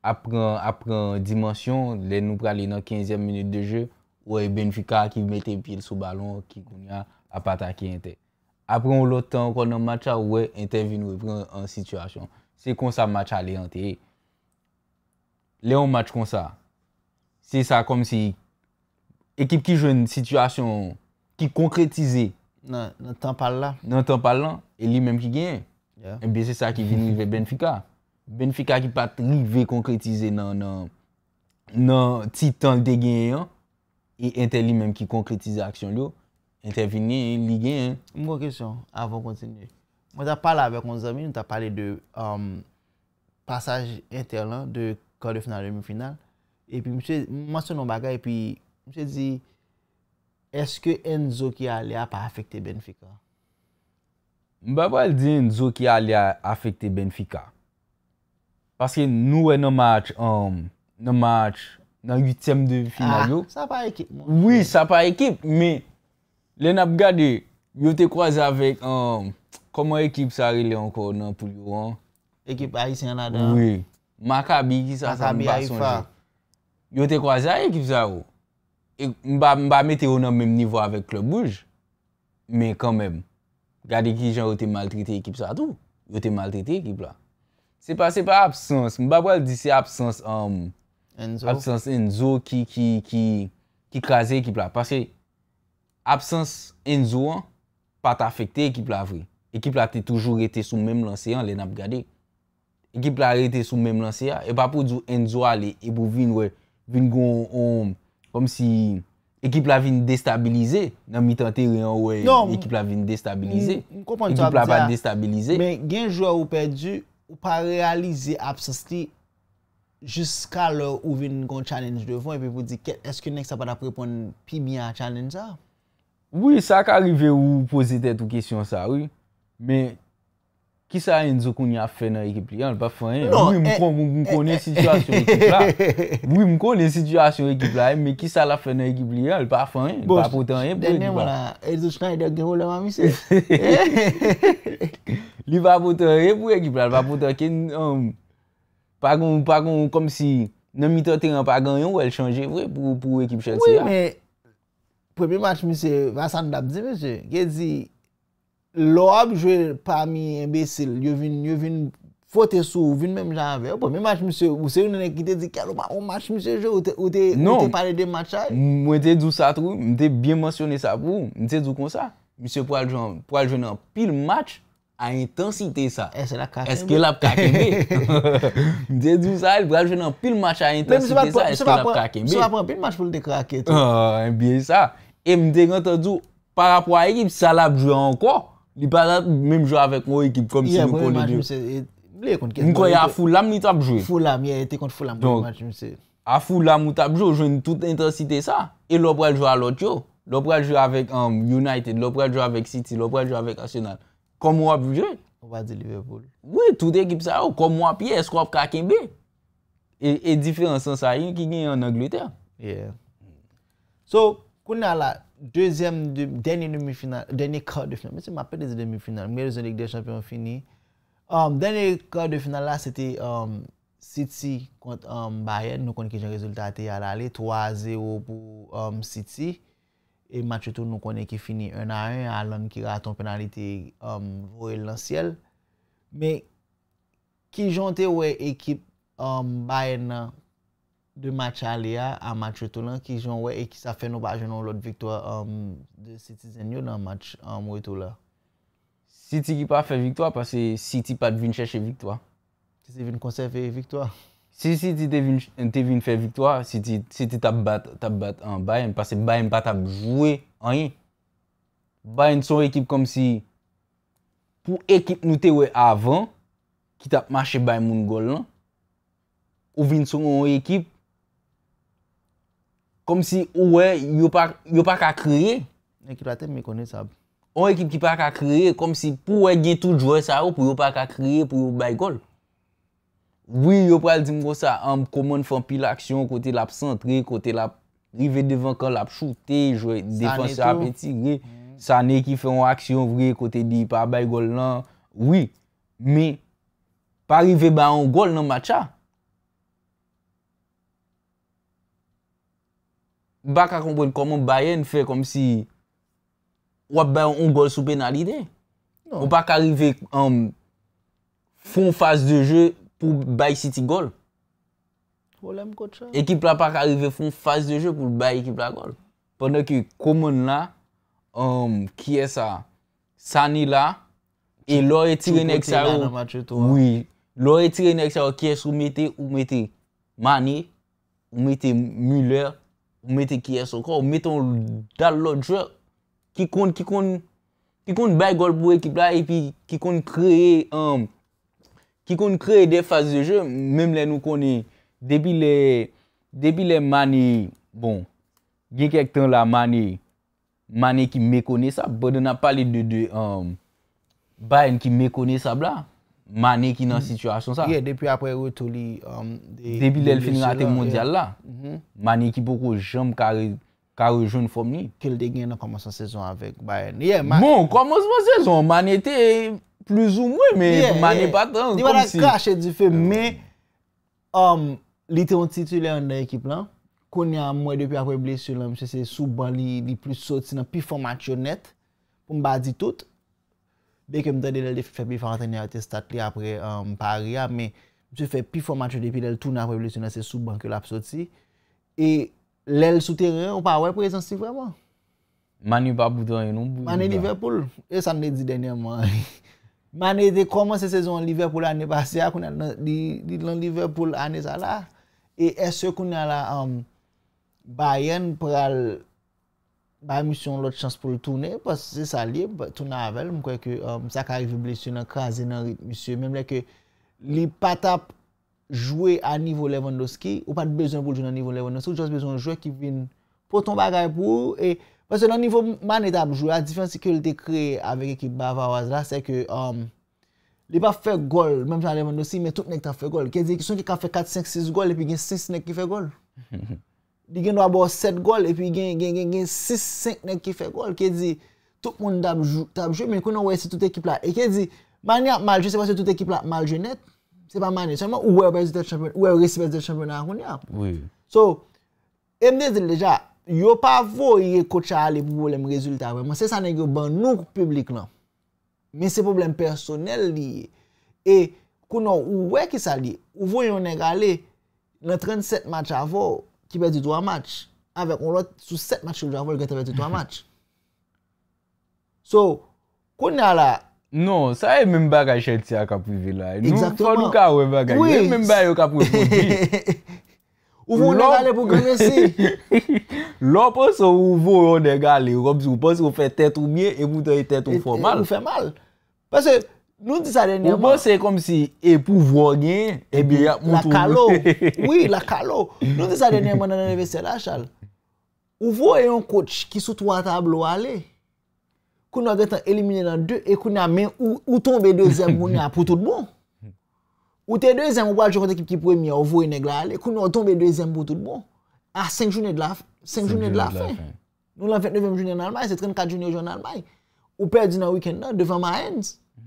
ap pran dimansyon, lè nou pran lè nan 15e minute de jè, wè, Benfica ki mette pil sou balon, ki goun ya, ap pata ki entè. apren ou lotan kon nan matcha ouwe, enten vin ouwe pran an sityasyon. Se kon sa matcha le an te e. Le an match kon sa. Se sa kom si ekip ki jwen an sityasyon ki konkretize. Nan tan palan. Nan tan palan. E li menm ki genyen. E bie se sa ki vinive [LAUGHS] Benfica. Benfica ki patrive konkretize nan ti tan de genyen. E enten li menm ki konkretize aksyon li yo. Intervenye, ligye. Mwen kon kesyon, avon kontine. Mwen ta pala avek moun zami, mwen ta pala de um, passage inter lan de kode final, remi final. E pi mwen se non bagay, e pi mwen se zi, eske en zo ki a le a pa afekte ben fika? Mwen ba wèl di en zo ki a le a afekte ben fika. Paske nou wè e um, nan match, nan match, nan 8e de final ah, yo. Sa pa ekip. Oui, sa pa ekip, men Len ap gade, yo te kwaze avèk an, um, koman ekip sa rile an kon nan pou yo an? Ekip Aisyen adan? Oui. Maka bi ki sa, sa mba sonje. Yo te kwaze avèk ekip sa yo. E, mba metè yo nan mèm nivou avèk klop bouj. Mè kan mèm. Gade ki jan yo te maltrite ekip sa tou. Yo te maltrite ekip la. Se pa se pa absens. Mba wèl di se absens um, enzo ki krasè ekip la. Pase... Absens enzo an, pat afekte ekip la vre. Ekip la te toujou rete sou menm lanseyan le nap gadek. Ekip la rete sou menm lanseyan, e pa pou djou enzo ale, e pou vin we, vin gon, konm si, ekip la vin destabilize, nan mi tante reyon we, ekip la vin destabilize, ekip la pa destabilize. Men gen jwa ou pe di, ou pa realize absensli, jiska lor ou vin gon chanenj devon, epi pou di, eske nek sa pat aprepon pi mi a chanenj a? Oui, sa ka rive ou pose tet ou kesyon sa, oui. Men, ki sa enzo konye a fe nan ekip li an, l pa fanyen. Oui, m konye situasyon ekip la, oui, m konye situasyon ekip la, men, ki sa la fe nan ekip li an, l pa fanyen. L pa potan enye pou ekip la. Denye mwa la, el zo chna yedek gen ou le bon, mami se. [LAUGHS] Li va potan enye pou ekip la, l va potan ke, um, pa kon, pa kon, kom si, nan mito teran pa ganyon, ou el chanje, pou ekip chalse ya. Oui, men, Premi match mse, Vincent Ndabdi mse, kè di, lòb jwè pami embesil, yow vin fote sou, yow vin menm jan avè. Premi match mse, ou sè yon nenè ki te di, kè loupan ou match mse jwè, ou te non. pale de match a? Non, mwen te dou sa trou, mwen te byen mensyonè sa pou, mwen te dou kon sa. Mse pou al jwè nan pil match a intensite sa. E eh, se la kakembe? E se la kakembe? [LAUGHS] Mwen te dou sa, pou al jwè nan pil match a intensite sa, e se la kakembe? Mwen te dou sa, pou al jwè nan pil match a intensite sa, e se la kakembe? E m dek an te dou, par apwa ekip, sa la ap jwe anko, li par ap mèm jwe avèk wè ekip, kom si nou kon lè diyo. Yè, pou mèm match mèm se, e, m lè kon kè. M kon yè a fulam ni tap jwe. Fulam, yè, te kon fulam pou mèm match mèm se. A fulam ou tap jwe, jwen tout intensite sa, e lopre jwe alot yo. Lopre jwe avèk um, United, lopre jwe avèk City, lopre jwe avèk Arsenal. Kom wè ap jwe? Wè, tout ekip sa yo, kom wè ap yè, sk Kounen ala, denye kord de final, mwen se mapen de zi um, de mi final, mwen rezonik de champion fini, denye kord de final la, se te Siti um, kont um, Bayen, nou konen ki jen rezultate yal ale, 3-0 pou Siti, e matre tou nou konen ki fini 1-1, alen ki raton penali te vore lan siel, me ki jante we ekip Bayen nan, De match alè a, a match ou lè, ki joun wè ekis a fè nou ba joun nou lòt viktoa an mwè tou la. Si ti ki pa fè viktoa, pa se si ti pa dvin chèche viktoa. Si ti vin konserve viktoa. Si ti te vin fè viktoa, si ti tap bat an bayan, pa se bayan pa tap jwè, an yè. Bayan sou ekip kom si pou ekip nou te wè avan, ki tap mache bayan mwè moun gol lè, ou vin sou ekip Kom si ouwe, yo pa ka kreye. Ekip la te mèkone sa. Ou ekip ki pa ka kreye, kom si pou ouwe gen tout jwè sa ou, pou yo pa ka kreye, pou yo bay gol. Oui, yo pral di mgo sa, an komon fèm pil aksyon kote lap sentre, kote lap rive devan kal lap choute, jwè defanse apetit. Mm. Sa ne ki fèm aksyon vre kote di pa bay gol nan. Oui, mi, pa rive ba an gol nan matcha. Ba ka kompwen komon bayen fè kom si wap bayon on gol soupe nan lide. Non. Ou pa karive um, fon fase de je pou baye siti gol. Ekip la pa karive fon fase de je pou baye ekip la gol. Pendè um, ki komon la, kye sa sani la, e, e lor e tire nek sa ou kye sou mette ou mette mani, ou mette muleur, Meton dal lot jò, ki kon bay gol pou ekip la e pi ki kon kreye um, de faze jò. Mèm lè nou koni, debi lè mani, bon, gen kek tan la mani, mani ki mekone sa, bè dè nan pali de um, bayen ki mekone sa bla. Mane ki nan sityasyon sa? Ye, depi apwe yo to li... Um, depi del finin ate mondyal la? Mhm. Mane ki pou kou jom kare joun fom ni? Kel de gen nan komanso sezon avek bayen. Mon, komanso sezon! Mane te plouz ou mwen, men mani patan. Di wana kache di fe, men um, li te ontitou li an da ekip lan, konya mwen depi apwe blesye lan, mwen se se sou ban li plouz sot, sinan pi formatyon net, mba di tout, Bekèm dadè lè lè fè pifantè nè atè stat lè apre pari ap, mè jè fè pifantè matè depè lè lè toun apre lè sè nè sè sou bankè lè ap sò tsi. E lè lè sò tè rè, ou pa wè lè prezansi vreman? Mani wè pa boudan yon nou? Mani Liverpool? E sa nè di denè man. Mani de koman se sezon Liverpool anè basè ah, a, kounen di lè Liverpool anè sa la? E esè kounen la euh, bayen pral... Mwen lòt chans pou lè toune, pas se sa lè, toune avèl, mwen kwe kè msè um, a karevi blesye nan kaze nan ritmise, mèm lè kè lè patap jwè a nivou Levandoski, ou pat bezon pou lè jwè nan nivou Levandoski, ou jwè jwè ki vin poton bagay pou, mwen se nan nivou man etab jwè, a difensi kè lè te kre avè ekip bavawaz la, sè kè lè pa fè gol, mèm jan Levandoski, mè tout nèk ta fè gol, kè zè ki son ki ka fè 4-5-6 gol, epi gen 6 nèk ki fè gol? [LAUGHS] li gen do a bo 7 gol, e pi gen 6-5 nek ki fe gol, ke di, tout moun tabjou, men kou nou we se tout ekip la, e ke di, mani ap maljou, se pas se tout ekip la maljou net, se pa mani, seman ou we rezipes de champion, ou we rezipes de champion na koun ya. Oui. So, e mde di deja, yo pa vo, ye koucha ale pou vo lem rezultat ve, mwen se sa ne ge ban nou kou publik nan, men se problem personel li, e kou nou we ki sa li, ou vo yon neg ale, nan 37 match avo, ou, Avèk, on lòt sou set mat shilja avèk yon gwen te pedi tò a match. So, kon nè alè? Non, sa e mèmbè gwa chèntè a kapwivè la. Fò nou ka wè mèmbè gwa chèntè yon kapwivè. Ou vò yon negale pou kènyò si? Lò pou sou ou vò yon negale. Ou kom si ou posi ou fè tèt ou mè, e moun tè yon tèt ou fò mal. Ou fè mal. Nou ti sa denye man. Mwen sey kom si epou vwa gen, ebi yap mwoutou. La kalou. [LAUGHS] Oui, la kalou. Nou ti sa denye man nan anevese rachal. Ah, ou vwa e yon kouch ki sou 3 tablo wale, kou nou a detan elimine nan 2, e kou nou a men ou tombe 2 zem moun ya pou tout bon. Ou te 2 zem wale, jok ane kip kip pou eme ya ou vwa e negla wale, kou nou a tombe 2 zem moun tout bon. A 5 jouni de la fe. 5 jouni de la fe. Nou lan fet 9 jouni nan almay, se 34 jouni yo joun nan almay. Ou perdi nan wikend nan,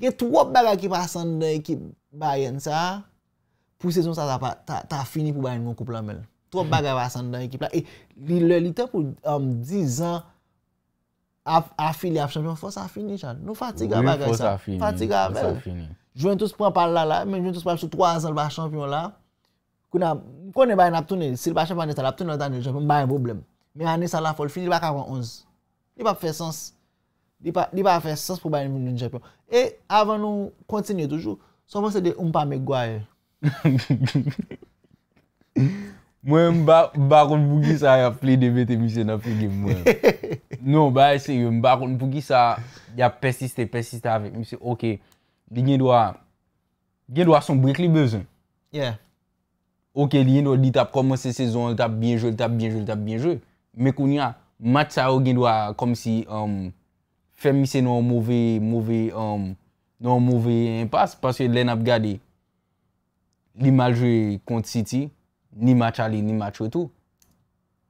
Gè tou wop bag a kip asan den ekip bayen sa, pou sezon sa ta fini pou bayen gwen koup la mel. Tou wop hmm. bag a asan den ekip la. E, li lè liten pou 10 um, an afili ap champion, fò sa fini chan. Nou fatiga bag a yon sa. Fò sa fini. Fò sa fini. Jwen tous pran pal la la, men jwen tous pran sou 3 an alba champion la. Kou nan, kou ne bayen ap tounen, si l'ba champion ap tounen ap tounen dan lè champion, bayen vòblem. Mè anè sa la fol fini, lè bak avan 11. Lè pa fè sens. Di pa fè sens pou bayan million jepyon. E avan nou kontinye toujou, sou fò se de mpa me gwae. [LAUGHS] Mwen mba koun pou ki sa ya play de bete misè na play game mwen. [LAUGHS] Non, ba e seyo, mba koun pou ki sa ya persistè persistè avè. Ok, li gen do a gen do a son break li bezè. Yeah. Ok, li gen do a ditap komanse sezon, l tap bien jò, l tap bien jò, l tap bien jò. Mè koun ya, mat sa yo gen do a kom si... Um, Femi se nou an mouvè um, impas Paske lè nap gade Li mal jwe konti City Ni match alè, ni match wè tou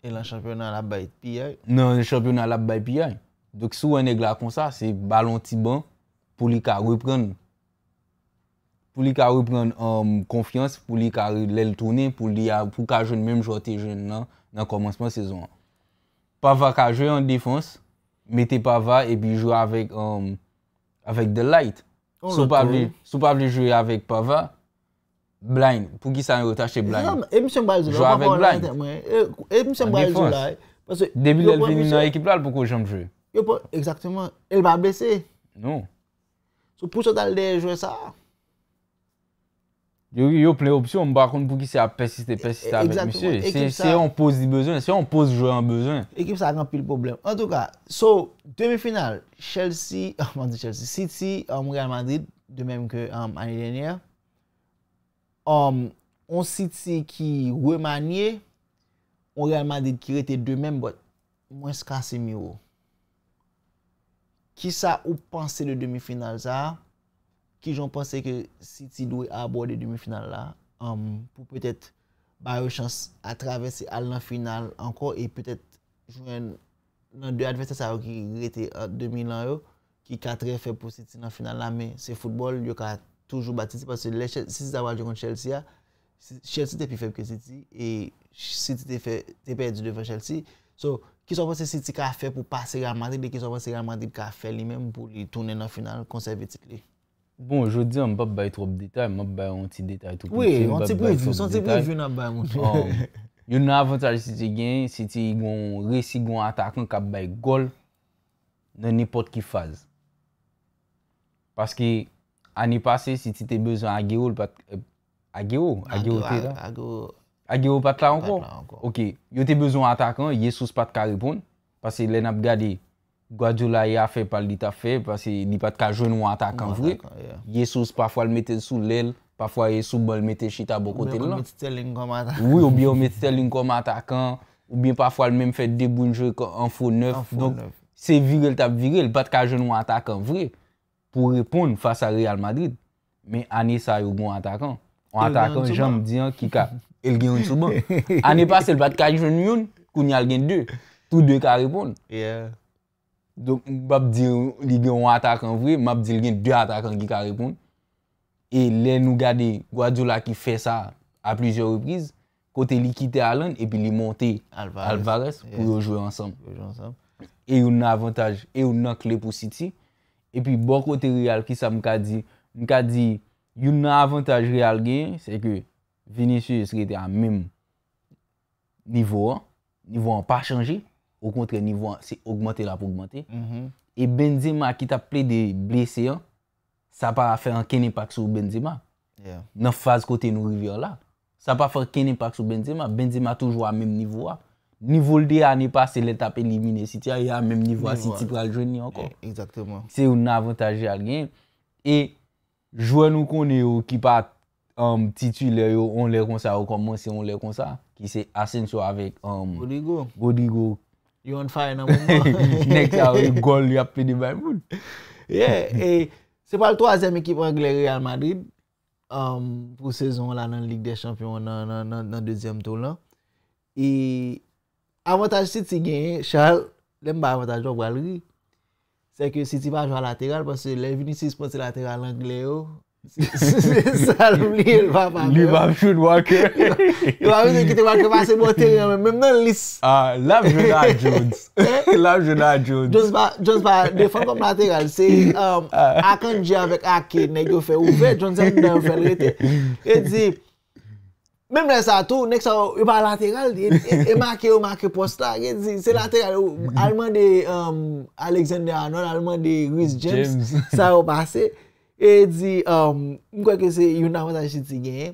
E lan champion nan lap bay piyè Nan champion nan lap bay piyè Dok sou anèk la kon sa Se balon ti ban Pou li ka repren Pou li ka repren konfians um, Pou li ka lè l'tounè Pou ka jwen mèm jote jwen nan Nan komansman sezon Pa va ka jwen an defans Mete pava e pi jou avèk euh, avèk de lait. Oh, sou pa vli jou avèk pava blind. Pou ki sa yon otache blind. Jou avèk blind. Debi lè vini nan ekip lal pou kou jom jou. Exactement. El va bese. Non. Sou pousa talde jouè sa a. Yop, le opsyon mba akonde pou ki se ap persiste persiste avet, msye. Se yon pose di bezon, se yon pose jouan bezon. Ekip sa akampi l problem. En tout ka, so, demifinal, Chelsea, ah, [LAUGHS] oh mandi Chelsea, City, um, Real Madrid, de menm um, ke ane denyer, um, on City ki wemanye, on Real Madrid ki rete de menm bot, mwen skase miwo. Ki sa ou panse le demifinal za, Ki joun panse ke si ti loue a bo de demi final la pou pwetet bayo chans a travese al nan final anko e pwetet joun nan dwe adwese sa ou ki gri te demi lan yo ki ka tre feb pou si ti nan final la me se foutbol yo ka toujou bat si ti pwase si ti sa wajou kon Chelsea a Chelsea te pe feb ke si ti e si ti te pe edu devan Chelsea So, ki joun panse si ti ka feb pou pase real madrid e ki joun panse real madrid ka fe li menm pou li toune nan final konservi ti klek Bon, je di an pap bay trop detay, map bay an ti detay tout pou fè. Oui, an ti pou fè, an ti pou fè nan bay moun chou. Yon nan avantaj si ti gen, si ti yon resi yon atakan kap bay gol, nan nipot ki faz. Paske, an yi pase, si ti te bezon agero, agero, agero te la? Agero pat la euh, ankon? Ok, yon te bezon atakan, yesous pat ka repoun, paske lè nap gade yon. Gwadyou la ya fe pal di ta fe, pasi di pat ka joun ou atakan vre. Yesous pafwa l meten sou l el, pafwa Yesou ban l meten chita bokote l la. Ou bi ou meti tel l inkom atakan. Ou bi ou bi ou meti tel l inkom atakan. Ou bi pafwa l menm fe deboun jwe kon anfo 9. Se viril tap viril, pat ka joun ou atakan vre, pou repon fasa Real Madrid. Men ane sa yo bon atakan. Ou atakan janm diyan ki ka, [LAUGHS] el gen yon sou ban. Ane pasel pat ka joun yon, koun yal gen de. Tout de ka repon. Yeah. Mpap di li gen yon atak an vwe, mpap di li gen dwe atak an ki ka reponde. E le nou gade, wadou la ki fe sa a plizio reprize, kote li kite Alan, e pi li monte Alvarez pou yo jwe ansam. E yon avantage, e yon no klepou siti. E pi bon kote real ki sa mka di, mka di yon avantage real gen, se ke veni sou yon seke te an mem nivou an, nivou an pa chanje. Ou kontre nivou an, se augmente la pou augmente. Mm-hmm. E Benzema ki ta ple de blese an, sa pa a fe an kenepak sou Benzema. Naf faz kote nou rivi an la. Sa pa a fe an kenepak sou Benzema. Benzema toujou an menm nivou an. Nivou de an e pa se let ap elimine. Si ti a yon an menm nivou an, si ti pral jwenni an kon. Exactement. Se yon avantage al gen. E jwennou kon e oh, yo ki pa um, titu le yo oh, on le kon sa, ou kon monsi on le kon sa. Ki se asensyo avik. Godigo. Um, Godigo. Godigo. Yon faye nan moun moun. [LAUGHS] Next a ou, yon gol, yon api di bay moun. Yeah, [LAUGHS] e se pal toazem ekip an glery al Madrid um, pou sezon la nan Ligue des Champions nan dezyem tour la. E avantage si ti genye, Charles, lem ba avantage jou baleri. Se ke si ti va jou alateral, panse lè vini si isponsi alateral an glery yo, Salm li yil pa pake Liban food walker Liban [LAUGHS] food walker Mwen men lis Love Juna Jones Jons ba, jons ba De fon kom la te gal se Akan jya vek ake nek yo fe Ou vek jons e mden fe le te Mwen men sa tou Nek sa yo, yon pa la te gal E make yo, make posta Se la te gal, alman de Alexander Arnold, alman de Rhys James, sa yo pa se E di, mwen um, kwa ke se yon avansajit se genye,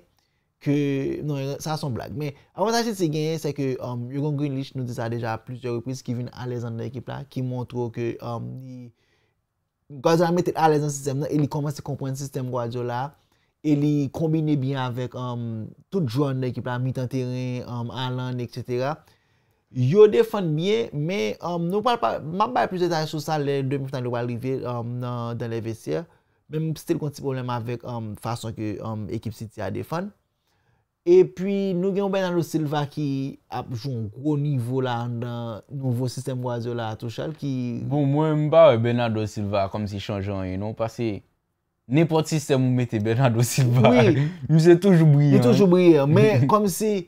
ke, non, sa son blag, men avansajit se genye se ke um, Yoron Greenlich nou de sa deja a plis yo repris ki vin a lezan de ekip la, ki mwontro ke, gwa um, zola mette alezan sistem nan, e li komanse kompwen sistem gwa zola, e li kombine bien avek tout joun de ekip la, mitan teren, anlan, etc. Yon defan miye, men, mwen pal pal, mwen pal plis yo ta sou sa le, 2000 tan lou wale rive, nan le vesye, Mem stil konti problem avek um, fason ki um, ekip City a de fan. E pwi nou genou Bernardo Silva ki apjou an gro nivou la nan nouvo sistem wazio la a tou chal ki... Bon mwen mba wè Bernardo Silva kom si chanjou an yon. Non? Pase nepot sistem mwete Bernardo Silva. Yon se toujou bwiyan. Yon toujou bwiyan. Men kom si...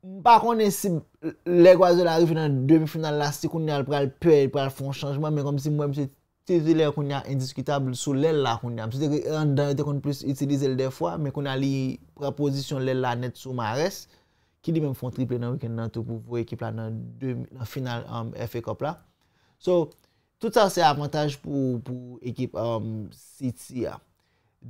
Mpa konen si lèk wazio la revi nan devifinal la sekouni al pral pwèl pral fon chanjman men kom si mwen mwen se... Se vile koun ya indiskutabl sou lèl la koun yam. Se te koun plus itilize lèl defwa, mè koun a li propozisyon lèl la net sou ma res. Ki di mèm fon triple nan wèkè nan to pou pou ekip la nan final um, FA Cup la. So, tout sa se avantaj pou ekip um, City ya.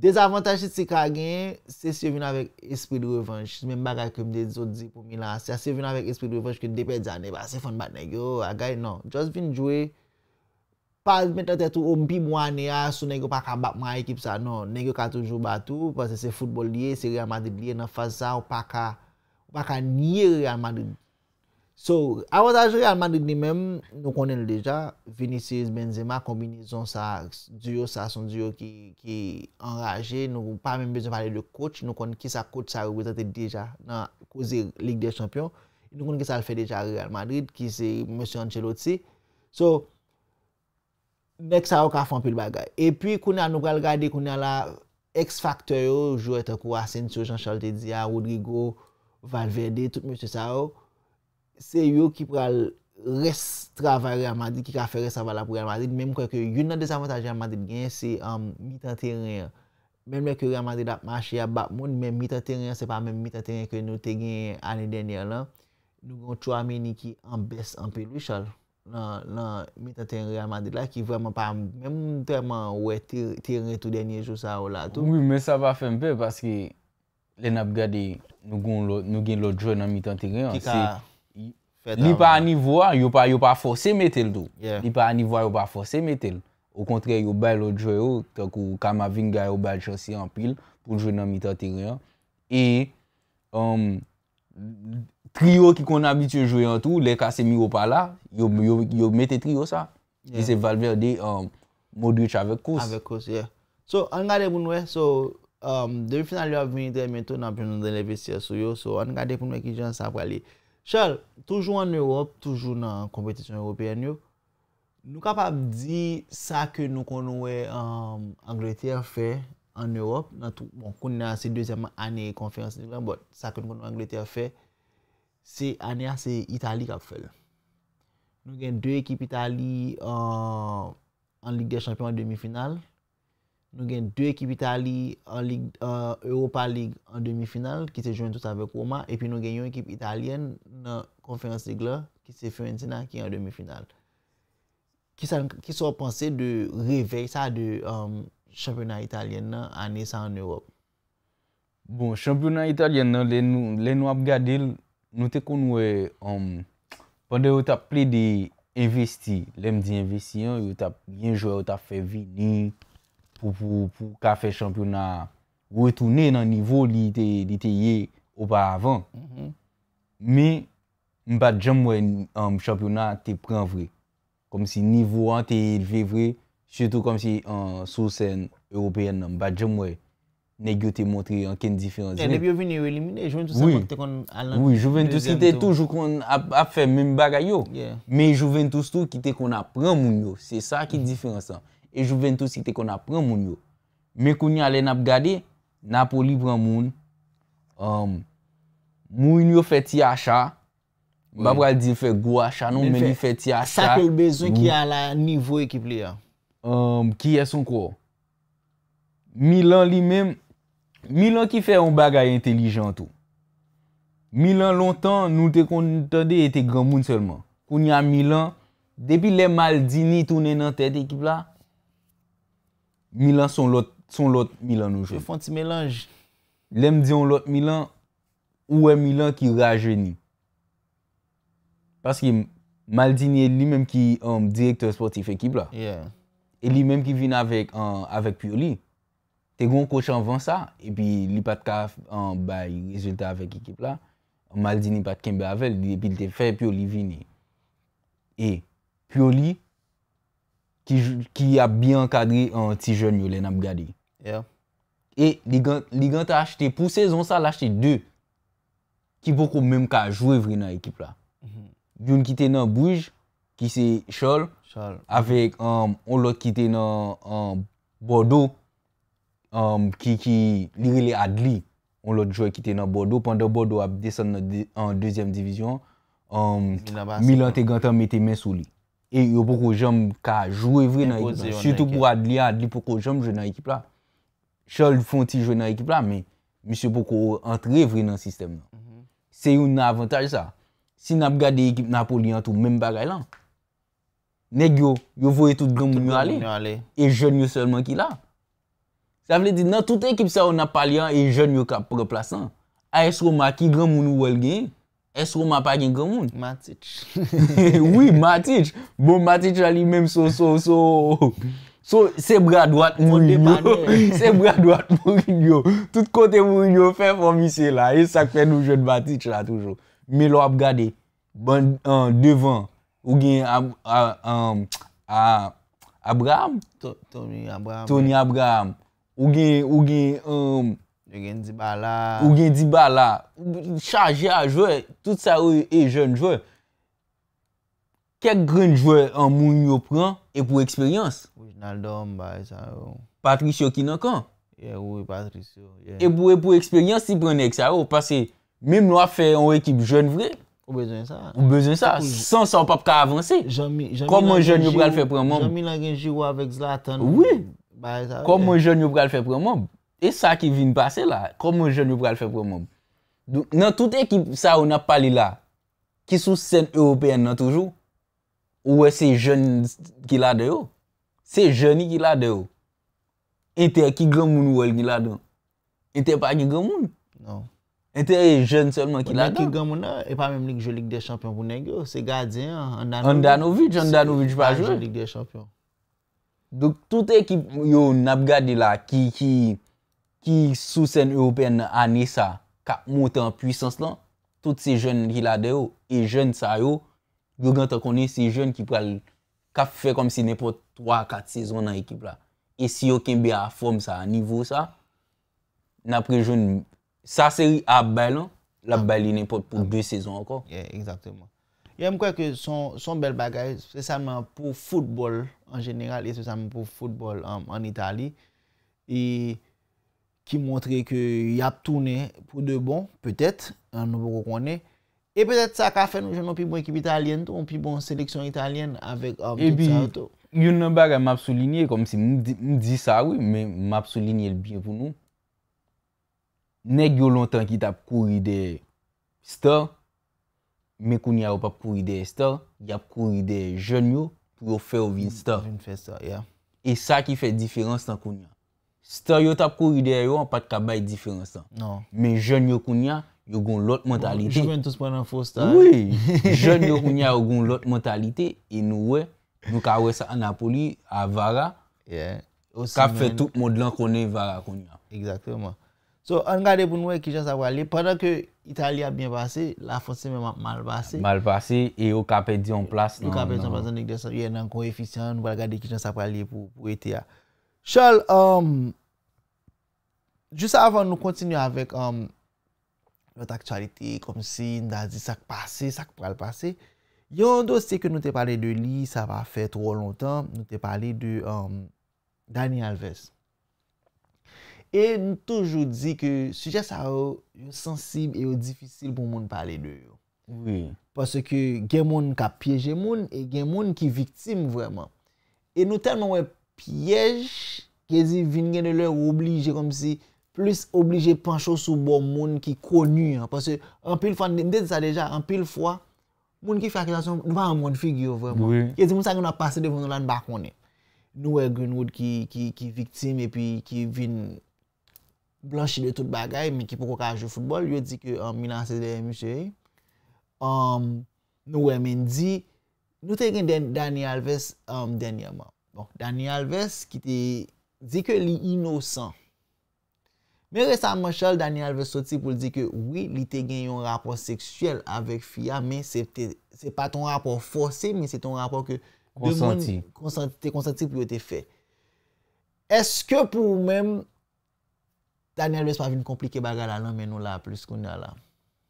Dezavantaj City ka gen, se se vin avèk esprit de revanche. Mèm bagay kèm de zo di pou mi la. Se se vin avèk esprit de revanche kèm depè djanè, ba se fon bat nè gyo, agay nan. Just vin jwe... pa mette te tou ompi mwa ne a sou negyo pa ka bap mwa ekip sa, nan, negyo ka toujou batou, pase se futbol liye, se Real Madrid liye nan faza, ou pa ka, ou pa ka nye Real Madrid. So, avansaj Real Madrid ni menm, nou konen l deja, Vinicius Benzema kombine zon sa, zyo sa, son zyo ki, ki, enraje, nou pa menm bezon pale de kouch, nou konen ki sa kouch sa rewetate deja, nan, kouze Ligue des Champions, nou konen ki sa l fe deja Real Madrid, ki se M. Ancelotti, so, Mèk sa ou ka fonpil bagay. E pi, kou nan nou pral gade, kou nan la ex-faktor yo, jou ete kou Asensio, Jean-Charles Tidia, Rodrigo, Valverde, tout mèche sa ou, se yo ki pral restrava Real Madrid, ki ka fè restrava la pou Real Madrid, mèm kwen ke yon nan dezavantaj Real Madrid gen, se mèm um, mita teren ya. Mèm mèk yo Real Madrid apmache ya bak moun, mèm mèm mita teren ya, se pa mèm mita teren ya, kwen nou te gen ane denye ya lan, nou mèm chou ameni ki ambes anpil wichol. nan mitan teriyan madila ki vreman pa mwen teman ouwe teriyan tou denye chousa ou la tou. Mwen sa pa fe mpe paske lè nap gade nou gen lò djò nan mitan teriyan. Ti ka fèt avan. Li pa anivwa, yo pa yon pa fòsè metel tou. Li pa anivwa, yon pa fòsè metel. Ou kontrè yon bay lò djò yo, tok ou Kamavinga yon bay chòsi anpil pou djò nan mitan teriyan. E... triyo ki kon abitye jwe yon tou, le ka se mi yo pa la, yo mette triyo sa, e se valverde modwitch avek kous. So, an gade pou nou e, so, um, devifina li wap vinite men tou nan prenondan le besye sou yo, so, an gade pou nou e ki jan sa prale, Charles, toujou an Europe, toujou nan kompetisyon European yo, nou kapap di sa ke nou kon nou e Angleterre fe an Europe, nan tou, moun kon nan se dezyaman an e konferansi, sa ke nou kon nou Angleterre fe, Se anè a se Itali kap fèl. Nou gen dè ekip Itali an lig de champion an demifinal. Nou gen dè ekip Itali an euh, Europa lig an demifinal ki se jwen tout avèk Roma. E pi nou gen yon ekip Italien nan konferans lig lè ki se fèwen tè nan ki an demifinal. Ki sou apansè de revey sa de um, championan Italien nan anè sa an Europe. Bon, championan Italien nan lè nou ap gadi lè Nou te kon wè, um, pandè yo tap ple de investi, lem di investi yon, yo tap yon jwè yo tap fe vini pou ka fe chanpyonat wè toune nan nivou li te ye oba avan. Mi mhm. mba djem wè an um, chanpyonat te pren vre, kom si nivou an te ve vre, sjetou kom si um, sou sen european nan mba djem wè. Ne gyote montre yon ken difrense. Ne byo vini yon elimine. Jouven tou si te toujou kon ap fe men bagay yo. Men jouven tou si te kon ap pran moun yo. Se sa ki mhm. difrense an. E jouven tou si te kon ap pran moun yo. Men kon yon ale nap gade. Napo li pran moun. Um, moun yon fe ti acha. Babra di fe gwa acha. Non men yon fe ti acha. Sa ke bezon ki a la nivou ekip li ya? Um, ki yon son kwo? Milan li men... Milan ki fè an bagay entelijant ou. Milan lontan nou te kontande ete gran moun selman. Koun ya Milan, depi le Maldini tounen an tèd ekib la, Milan son lòt Milan nou jè. Fon ti mélange. Le m diyon lòt Milan, ou e Milan ki raje ni. Paske Maldini e li mèm ki um, direktor sportif ekib la. E li mèm ki vin avèk um, Pioli. Te gwen kouche anvan sa, e pi li pat ka an bay rezultat avek ekip la. Maldini pat kenbe avel, li epil te fe, pi yo li vine. E, pi yo li, ki a byan kadri an ti jen yo le nan ap gade. E, li gwen te achete pou sezon sa, l'achete 2. Ki pou kon menm ka jowe vre nan ekip la. Yon ki te nan Bouj, ki se Chol, avek an lot ki te nan Bordeaux, Um, ki li rele Adli, on lot jo ekite nan Bordeaux. Pande Bordeaux ap desen nan 2e divizyon, Milante Gantan mette men sou li. E yo pou ko jom ka jowe vre nan ekip nan. Siyoutou pou Adli, Adli pou ko jom jowe nan ekip la. Charles Fonty jowe nan ekip la, men, misyo pou ko entre vre nan sistem nan. Mhm. Se yon nan avantaj sa. Si nan ap gade ekip Napoli an tou, men bagay lan. Neg yo, yo voye tout goun moun yon ale. E joun yon selman ki la. Tavle dit nan tout ekip sa bon, ou napalian e jen yo ka preplasan A esro maki gen moun ou wol gen Esro ma pa gen gen moun Matich Oui matich Bon matich la li menm so Se bradouat moun yo Se bradouat moun yo Tout kote moun yo fe fomise la E sak fe nou jen matich la toujou Me lo ap gade Bon devan Ou gen Abraham Tony Abraham Ou gen... ou gen... Um, ou gen Dibala. Ou gen Dibala. Chagya jwe. Tout sa ou e jen jwe. Kek gren jwe an moun yo pran? E pou eksperyans? Nal do mba e sa ou. Patricio Kinokan? Ye ou e Patricio. E, e pou eksperyans si pran ek sa ou. Pase mwen wap fe an ekip jen vre. Ou bezwen sa. Ou bezwen sa. Sans an pa pka avanse. Koman jen yo pran fe pran moun? Jami la genji wap vek Zlatan. Ou? Komo joun yo pral fe pran moun? E sa ki vin pase la? Komo joun yo pral fe pran moun? Nan tout ekip sa ou nan pali la ki sou sen european nan toujou ou e se joun ki la deyo? Se jouni ki la deyo? E te ki gaman wòl ki la deyo? E te pa ki gaman? E te jeun selman ki la deyo? E pa mèm li ki joun Ligue des Champions pou nè gyo, se gardien An Danovidj, An Danovidj pa jou An Ligue des Champions Donk tout ekip yo nabgade la ki sou sèn européen anè sa ka monte an pwisans lan, tout se jèn ki la de yo, e jèn sa yo, yo gen ta konen se jèn ki pa fe kom si ne pot 3-4 sezon nan ekip la. E si yo ken be a form sa, a nivou sa, napre jèn, sa seri ap bay lan, la bay li ne pot pou 2 sezon akor. Yeah, exactement. Yon m kwe ke son bel bagay, spesalman pou foutbol an jeneral, e spesalman pou foutbol an Itali, e ki montre ke y ap toune pou de bon, petet, an nou re kone, e petet sa ka fen ou jenman pi bon ekip Italiane tou, ou pi bon seleksyon Italiane avèk avnit sa tou. E bi, yon nan bagay m ap solinye, kom si m di sa wè, m ap solinye l'byen pou nou. Nè gyo lontan ki tap kouri de star, Mè koun ya wap ap kouride estor, ya ap kouride joun yo pou yo fè ou vin stor. Vin fè stor, yeah. E sa ki fè diferans nan koun ya. Stor yo tap kouride yo, an pat kabay diferans nan. Non. Mè joun yo koun ya, yo goun lot mentalite. Jou men tous panan fò stor. Oui. [LAUGHS] Joun yo koun ya yo goun lot mentalite, e nou wè, nou ka wè sa Anapoli, a Vara. Yeah. Kap fè tout mod lan konen Vara koun ya. Exactement. So an gade pou nou e kijan sa pral li, padan ke Italia bin basi, la Fonsi men mal basi. Mal basi, e yo kapè di yon plas nan. Yo kapè di yon plas nan, yon nan koe fisyan, nou bal gade kijan sa pral li pou ete ya. Charles, um, jous avan nou kontinu avèk not um, aktualite, kom si, nda zi sak pral basi, yon do se ke nou te pale de li, sa va fè tro lontan, nou te pale de um, Dani Alves. E nou toujou di ke suje sa yo sensib e yo difisil pou moun pale de yo. Oui. Pase ke gen moun ka pyeje moun e gen moun ki viktim vreman. E nou telman wè pyej kezi vin gen de lè ou oblige kom si plus oblige pancho sou bon moun ki konu. Pase an pil fwa, moun ki fakilasyon, moun pa an moun figyo vreman. Kezi moun sa gen a pase devon lan bakwone. Nou wè gen wout ki viktim e pi ki vin... blanchi de tout bagay, men ki pou kwa kajou foutbol, yo di ke minansi de M.C. Nou wè men di, nou te gen Daniel Alves denyèman. Bon, Daniel Alves ki te di ke li inosan. Men resan manchal Daniel Alves soti pou li di ke, oui, li te gen yon rapor seksuel avèk fia, men se pa ton rapor fòse, men se ton rapor ke konsanti pou yo te fè. Eske pou mèm Daniel ves pa vin komplike baga la nan menon la apres koun ya la.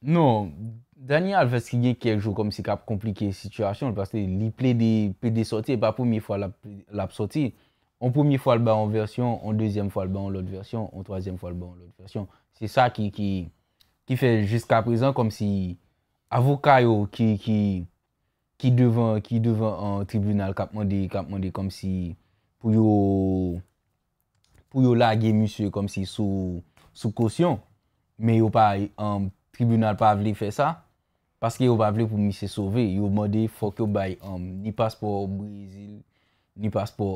Non, Daniel ves ki gen kek jou kom si kap komplike situasyon, parce li ple de sorti, e pa poumi fwa la ap sorti, an poumi fwa l ba an versyon, an dezyem fwa l ba an lot versyon, an tozyem fwa l ba an lot versyon. Se sa ki fe jiska prezan kom si avokay yo ki devan an tribunal kap mandi, kap mandi kom si pou yo... pou yo lage msye kom si sou kousyon, me yo pa tribunal pa avle fe sa, paske yo pa avle pou msye sove, yo mode fok yo bay ni paspo Brazil, ni paspo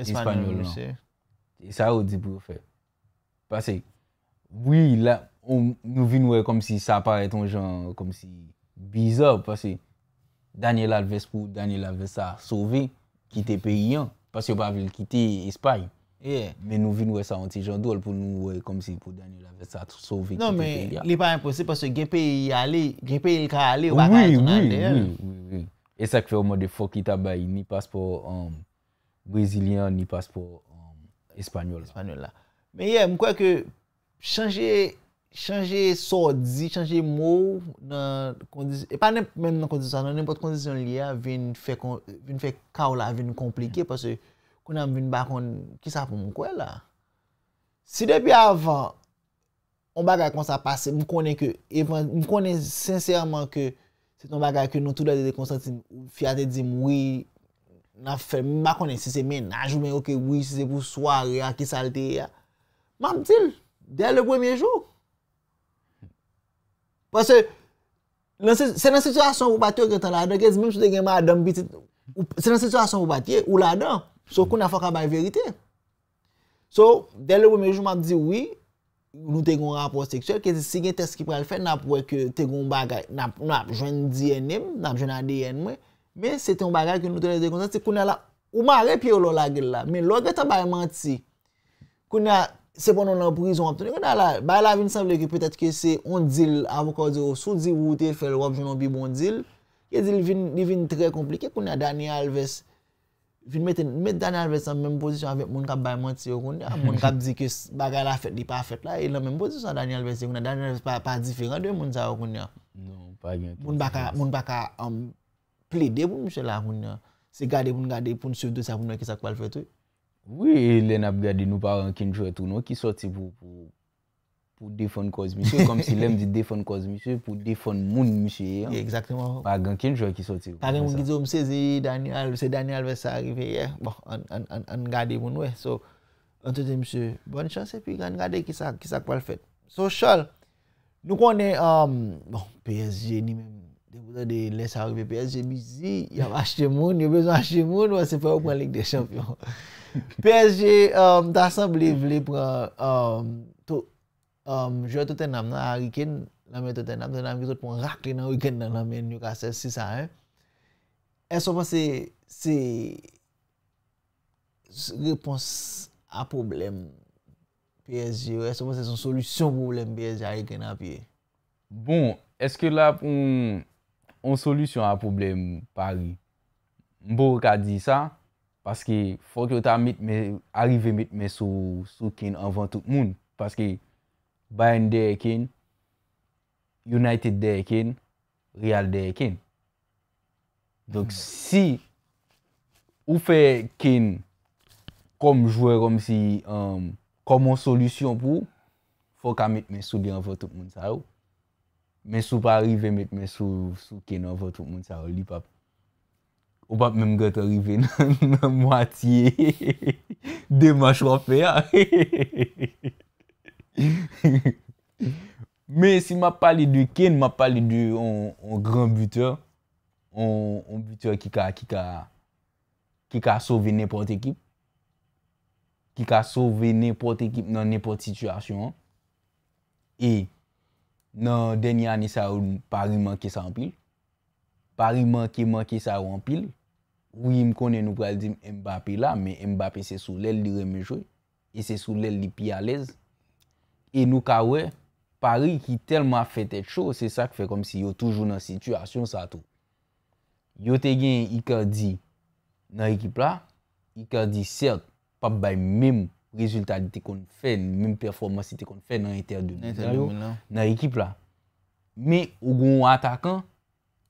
Espanyol. Sa yo di pou yo fe. Pase, oui, la, nou vi nou e kom si sa pare ton jan, kom si bizar, pase, Daniel adves pou, Daniel adves sa sove, kite pe yon, paske yo pa avle kite Espanyol. Men nou vin wè sa an ti jan dòl pou nou wè kom si pou dan yon la vè sa sou vè ki vè li ya. Non men, li pa imposi pasè gen pe yi ale, gen pe yi ka ale ou baka yi ton ale. Oui, oui, oui, oui. E sa ki fè o mode fò ki tabay ni paspò um, brésilien ni paspò um, espanyol. Espanyol la. Men ye, mwen kwa ke chanje, chanje sodi, chanje mou nan kondisyon, e pa ne men nan kondisyon sa, nan ne pot kondisyon li ya, vin fè kaw la, vin komplike pasè. Mwen am vin bakon, ki sa pou mwen kwe la? Si depi avan, mwen baka kon sa pase, mwen konen kwen, mwen konen sensèrman kwen, se ton baka kwen nou touta de dekonsantin, ou fiatè di mwen wè, mwen bakonen si se men, nanjou men okè wè, si se pou soare, ya ki salte, ya, mwen ap til, dek le kwen mwen jò. Pwase, se nan situasyon wou patye, wè tan la dekèz, se nan situasyon wou patye, ou la dekèz, So, kou na faka bay verite. So, deli wè mèjou map di wè, nou te kon rapor seksuel, kezi si gen test ki prel fè, nap wè ke te kon bagay, nap jwen dienem, nap jwen adyen mè, me se te kon bagay ki nou te lè dekonsan, se kou na la, ou ma repi ou lò la gèl la, me lò gè tan bay manti, kou na, sepon nou nan prizon ap toni, kou na la, bay la vin sa vle ki, petat ke se on dil, avokad yo, sou di wote, fel wap jwen an bi bon dil, kezi li vin tre komplike, kou na Daniel Al Fin met Daniel Alves an menm pozisyon avèk moun ka Baymoutse yo koun ya, ah, moun ka Bzikis bagay la fèt di pa fèt la, e lè menm pozisyon Daniel Alves yo koun ya, Daniel Alves pa zifir an dwen moun sa yo koun ya. Non, pa gen tou. Moun baka, moun baka um, play day pou mwen chè la koun ya, se gade pou mwen gade pou mwen chèvdou sa pou nou ki sa koual fèt ou. Oui, lè n ap gade nou pa rankin jwè tou nou ki soti pou... Pou defon koz miche, kom si lèm di defon koz miche, pou defon moun miche. Exactement. Mwa genkine jwa ki soti. Mwen gizou mse zi, Daniel, se Daniel vese bon, um, bon, a arrive ye, bon, an gade moun we. So, an te zi mse, bon chanse pi, an gade ki sa kwa l fèt. So, shol, nou konen, bon, PSG ni mèm, de mwazan de lese a arrive PSG, mi zi, yon achte moun, yon bezon achte moun, wase fè ou pran Ligue des Champions. PSG, ta sab li vle pran... Um, Jwa touten nam nan ariken nanmen touten nam nanmen yotpon rakren nan wikenden nanmen yon kase sisa e. E so pa se se repons a problem piye zi ou e so pa se son solusyon problem piye zi ariken nanpiye. Bon, eske la pou on solusyon a problem pari. Mbo ka di sa paske fok yo ta mit me arive mit me sou sou ken avan tout moun. Paske Bayen deye ken, United deye ken, Real deye ken. Dok hmm. si ou fe ken kom jwè kom si um, komon solusyon pou, foka met mè sou di an vòtouk moun sa ou. Mè sou pa arrive met mè sou ken an vòtouk moun sa ou. Li pap, ou pap mèm gète arrive nan mwatiye de ma chwapè a. [LAUGHS] Me si ma pali de ken Ma pali de un gran buteur Un buteur ki ka Ki ka sove nepot ekip Ki ka sove nepot ekip Nan nepot situasyon E Nan denye ane sa ou Pari manke sa ou anpil Pari manke manke sa ou anpil Ou yim konen nou pral di mbappe la Men mbappe se sou lel di reme joy E se sou lel di pi alez E nou kawe, pari ki telman fe tèt chou, se sa ki fe kom si yo toujou nan situasyon sa tou. Yo te gen yon ekar di nan ekip la, yon ekar di sert, pap bay menm rezultati te kon fè, menm performansi te kon fè nan inter de nou. Nan ekip la. Me, ou goun atakan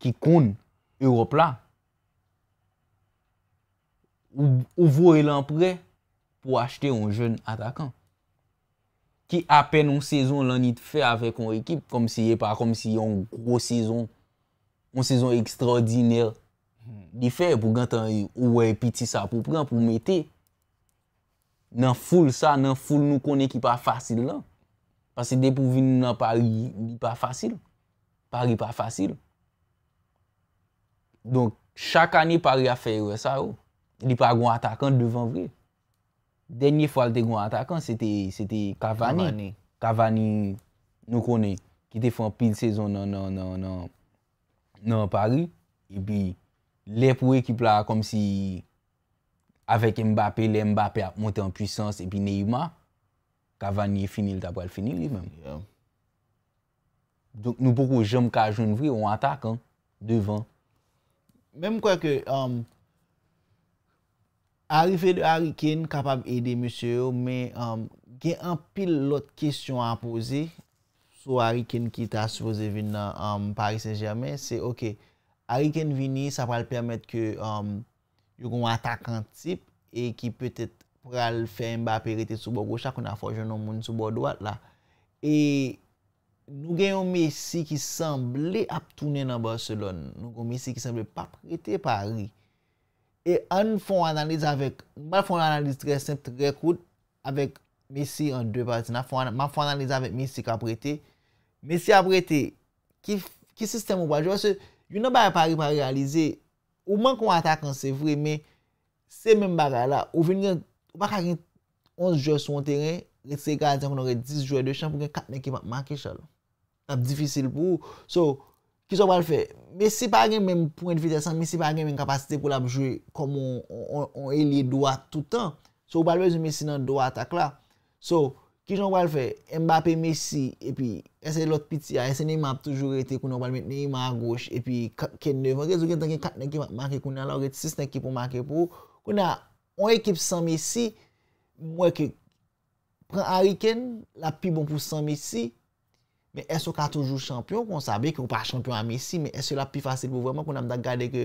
ki kon Europe la, ou vore lan pre pou achete yon joun atakan. ki apen an sezon lan ni te fe avèk an ekip, kom si yè e pa, kom si yè an gros sezon, an sezon ekstraordinèr li fe, pou gantan ou wè piti sa pou pran, pou metè. Nan foul sa, nan foul nou konen ki pa fasil lan. Pase de pou vin nan pari, li pa fasil. Pari pa fasil. Donk, chak ane pari a fe yè sa ou. Li pa gwen atakan devan vreye. Denye fwa l dek w an atakan, sete Kavani. Kavani nou konen, ki te fwa pil sezon nan Paris. E pi, le pou ekip la kom si avek Mbappé, le Mbappé ap monte an pwisans, e pi Neyma, Kavani e finil, tabal finil li mem. Donk nou pokou jom ka joun vwe, w an atakan, devan. Mem kwa ke... Um, Arifè de Ariken kapab edè mè sè yo, mè gen an pil lot kèsyon an pose sou Ariken ki ta soufose vin nan euh, Paris Saint-Germain. Se ok, Ariken vini sa pal permèt ke yon kon atak an tip e ki pètè pral fè mba pè rete sou bo gochak ou na fòjè nou moun sou bo doat la. E nou gen yon Messi ki semblè ap tounè nan Barcelon, nou kon Messi ki semblè pa prete Paris. E an fon analize avèk, mba fon analize tre sent rekoud avèk Messi an dè basina. Ma fon analize avèk Messi kabretè. Messi abretè, ki sistem ou wajou. Ase, yon nan ba apari pa realize, ou man kon atak an se vre, me se men baga la, ou ven gen, ou baka gen 11 jouè sou an teren, reksè gadi an kon orè 10 jouè de chan, pou gen katnen ki mak makè chan. Ape difisil pou ou. Kishon pal fe, mesi pa gen menm pouen vitesan, mesi pa gen menm kapasite pou la pou jwe komon on elie doak toutan. So, ou pal menm zi mesi nan doak tak la. So, kishon pal fe, mbapen mesi, epi, esen lot piti ya, esen ne map toujou rete, kou nan pal menm ne ima a goch, epi, ken nev. Ok, zouken tanken 4 neke maki kou nan la, ou gen 6 neke pou maki pou, kou nan, on ekip san mesi, mwenke, pran ariken, la pi bon pou san mesi. Mè es ou ka toujou champyon kon sabè ki ou pa champyon a Messi, mè es ou la pi fasyl pou vwèman kon amda gade ke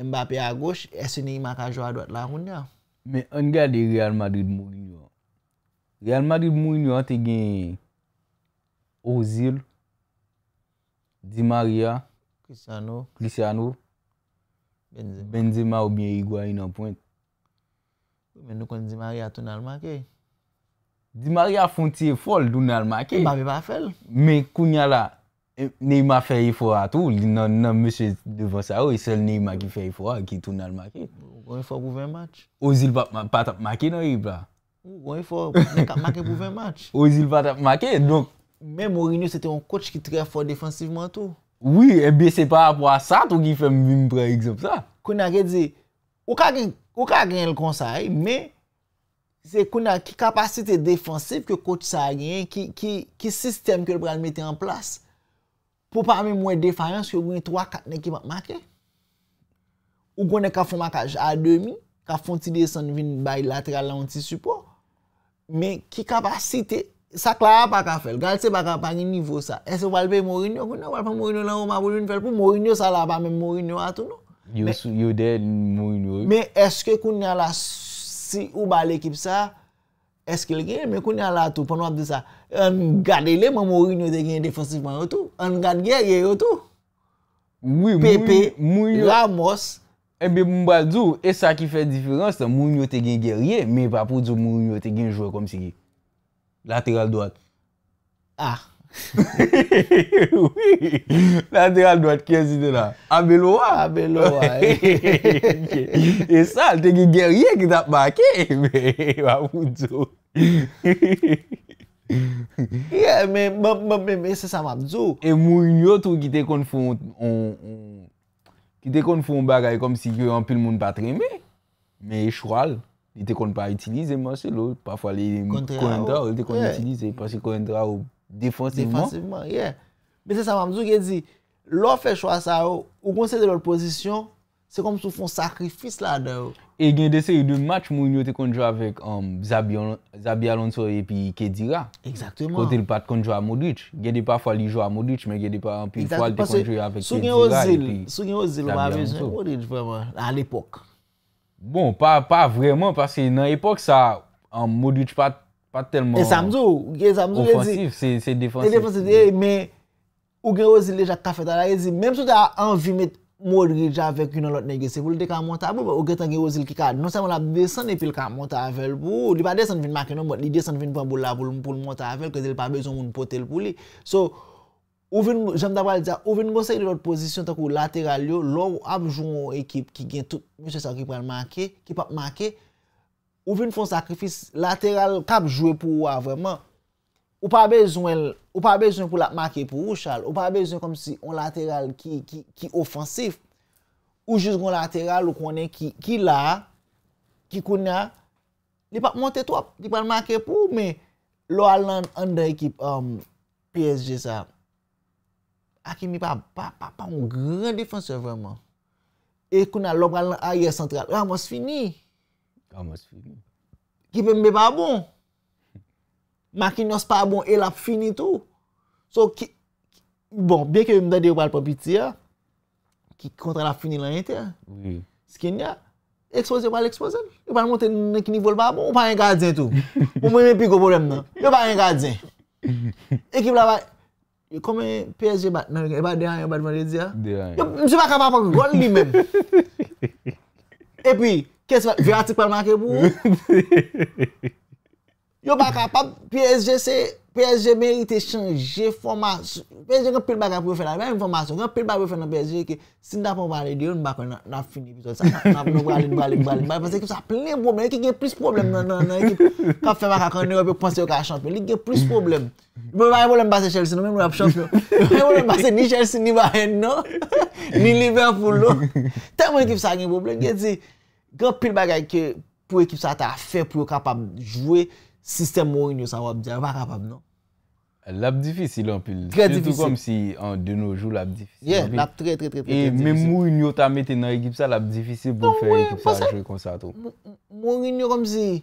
Mbappé a goch, es ou ne yi maka jwa a doat la roun ya? Mè an gade Real Madrid moun yon. Real Madrid moun yon te gen Ozil, Di Maria, Cristiano, Benzema ou bien Higuain an point. Mè nou kon Di Maria ton almakè? Di ma re a fonti e fol loun nan l maki. Ba be pa fel. Men koun ya la, ne y ma fe yi fol atou. Li nan mèche devan sa ou, selle ne y ma ki fe yi fol atou ki tou nan l maki. Ou gwen yi fol pou ven match. Ou zil pa tap make nan yi bla. Ou gwen yi fol, ne ka make pou ven match. Ou zil pa tap make, donk. Men Mourinho se te yon kouch ki tre fol defansiveman tou. Oui, e bè se pa apwa sa, tou ki fèm vim pre egzop sa. Koun ya re di, ou ka gen l konsay, men... Se kou na ki kapasite defansif Ke kout sa gen Ki sistem ke l pral mette an plas Po pa mi mwen defans Kou gwen 3-4 ne ki maken Ou gwen ne ka fomakaj A 2000 Ka fonti desan vin bay lateral an ti supo Men ki kapasite Sa klara pa ka fel Gal se pa kapanyi nivou sa Ese walpe morinyo Morinyo sa la pa men morinyo atoun Yo de morinyo Men eske kou na la su Si ou ba l ekip sa, eske l genye men koun ya la tou. Pon wap de sa, an gade le man moun yote genye defansifman yo tou. An gade genye yo tou. Oui, moun yo. Pepe, Ramos. E eh be mou ba djou, e sa ki fe diferans, moun yote genye genye, men pa pou djou moun yote genye jwoy kom si genye. Lateral doat. Ah. Ah. La te al doat kye zide la A be lo wa E sa l te ge ger ye Ki tap ma ke Mwen moun zo Mwen mwen mwen mwen se sa mwen zo E mwen yotou ki te kon foun Ki te kon foun bagay Konm si ge yon pil moun patre Me e chwal Li te kon pa itilize mwen se lo Parfwa li kon itilize Parse kon itilize Defansiveman, yeah. Mese sa mamzou gen di, lò fè chwa sa ou, ou konse de lòl pozisyon, se kom sou fon sakrifis la de ou. E gen de se, yon de match moun yo te konjwa avèk Zabi um, Alonso epi Kedira. Kote l pat konjwa Modwitch. Gen de pa fwa li jwa Modwitch, men gen de pa anpil fwa l te konjwa avèk Kedira epi Zabi Alonso. Sou gen o zil, sou gen o zil, wap avè jwen Modwitch vèman al epok. Bon, pa vreman, parce nan epok sa um, Modwitch pat Pa telman ofansif, se defansif. E, men, ou gen ozil leja kafet ala, menm sou te a anvi met moud reja vek yon lot negese, pou lide ka montavel, ou gen tan gen ozil ki ka, non seman la besan epil ka montavel pou, di pa desan vin maken an, bot, di desan vin pou anbou la pou loun pou loun montavel, ke ze li pa bezon moun pote l pou li. So, ou vin, janm tabal di ya, ou vin gose yon lot posisyon takou lateral yo, lor ou apjou moun ekip ki gen tout, miche sa wakipan make, kipap make, Ou vin foun sakrifis lateral kap jwe pou ou a vreman. Ou pa bezwen pou la makye pou ou chal. Ou pa bezwen kom si on lateral ki ofansif. Ou jiz kon lateral ou konen ki la. Ki kouna. Li pa montetop. Li pa makye pou ou me. Lo alan an de ekip um, PSG sa. Ake mi pa pa pa ou gran difansyon vreman. E kouna lop alan aye central. A mons fini. Kip e mbe pa bon. Maki nyos pa bon, el ap fini tou. So, bon, ben ke mda di yo pal papiti ya, ki kontra ap fini lan yete ya. Oui. Ski nya, expose yo pal expose. Yo pal monte nek nivoul pa bon, yo pal yon gadyen tou. Ou mwen mwen pi gobolem nan. Yo pal yon gadyen. E kip la va, yo kome PSG bat nan yon, yo pa dehan yon, yo pa dehan yon. Yo mse pa kapapak gol li men. E pi, e pi, Ve atik pal mak e pou ou? Yo baka, pa PSG se, PSG merite chanje formasyon. PSG kon pil baka pou we fè nan. Ben informasyon, kon pil baka pou we fè nan PSG e ke, Sintapo wale di, yo nou baka nan fini. Sot sa, nan wale, wale, wale. Pase ekip sa plen boble, ekip gen plis problem nan. Ka fe baka kon yo pou pwansi yo ka chanpe. Ekip gen plis problem. Mwen wane wale mbase Chelsea nan, men wane wap chanpe. Mwen wane wale mbase ni Chelsea, ni Bayern nan. [LAUGHS] Ni Liverpool nan. Ten mwen ekip sa gen boble, gen si... Gan pil bagay ke pou ekip sa ta fe pou yo kapab jwé, sistem Mourinho sa wap diye, wap kapab nan. Lap difisi lan pil. Soutou kom si an de nou jwou lap difisi. Yeah, lap tre tre tre. E men Mourinho ta mette nan ekip sa, lap difisi pou fe ekip sa jwé konsato. Mourinho kom si,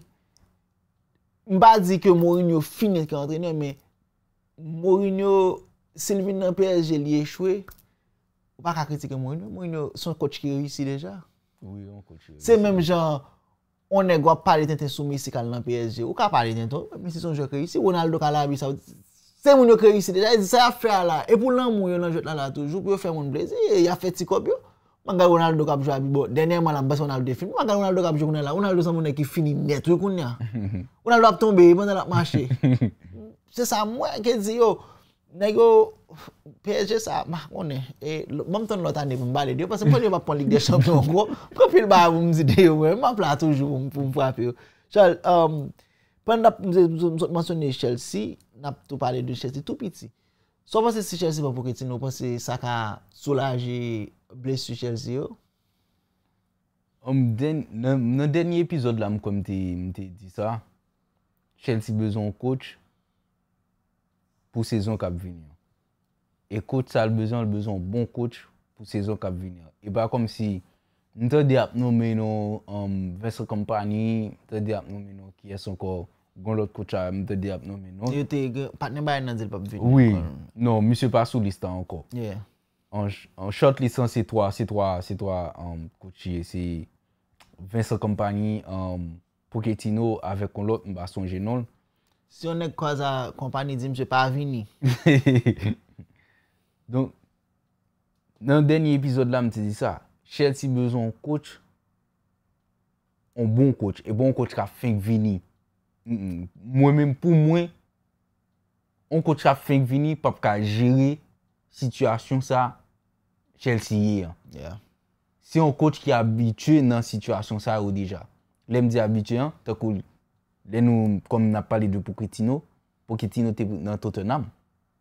mba diye ke Mourinho finet ki antrene, men Mourinho, Selvin Nampier, jelye chwe, wap akritike Mourinho. Mourinho son kouch ki riusi deja. Se menm jan, one gwa pale ten ten soumi si kal nan PSG, ou ka pale ten ton, mwen si son jwe kwe yi, si Ronaldo kwa la bi sa, se moun yo kwe yi si deja, e zi sa ya fre ala, e pou lan moun yo nan jwet la la tou, jup yo fre moun ble, e ya feti kop yo, man gwa Ronaldo kwa ap jwa bi bo, denye man ap baso Ronaldo de film, man gwa Ronaldo kwa ap jwa kwen la, Ronaldo san moun e ki fini neto yo kwen ya, [LAUGHS] Ronaldo ap tombe, Ronaldo ap mache, se sa mwen ke zi yo. Nè gyo PSG sa, mah konè, e mam ton lò tanè pou mbale diyo, pase pou lè wap pon Ligue des Champs-Élysées en gros, pou pou lè wap pon Ligue des Champs-Élysées en gros, mwen fla toujou pou mpwap yo. Chal, um, pen dap msot masonye Chelsea, dap tou pale di Chelsea tout piti. So, pase si Chelsea wap pou kiti nou, pase sa ka solaje blesu Chelsea yo? Mnen denye epizode la mko mte di sa, Chelsea bezon kouch, pou sezon kap vini. E kouch sa l bezon, l bezon bon kouch pou sezon kap vini. E ba kom si, mte di ap nou menon um, Vincent Kompany, mte di ap nou menon ki es anko Gonlot Koucha, mte di ap nou menon. Yo te patne bayan nan zil pap vini? Oui, non, mi se pa sou listan anko. En short listan, se to a kouchi Vincent Kompany, um, Pouketino, avè Gonlot, mba son genon. Se yon ek kwa za kompani di mse pa avini. Don, nan denye epizode la mte di sa, chel si bezon kouch, an bon kouch, e bon kouch ka feng vini. Mwen men pou mwen, an kouch ka feng vini, pap ka jiri situasyon sa chel si ye. Se yon kouch ki abitue nan situasyon sa ou deja, le mdi abitue, te kou li. Le nou, kom nan pale de Pouketino, Pouketino te pou nan Totenam.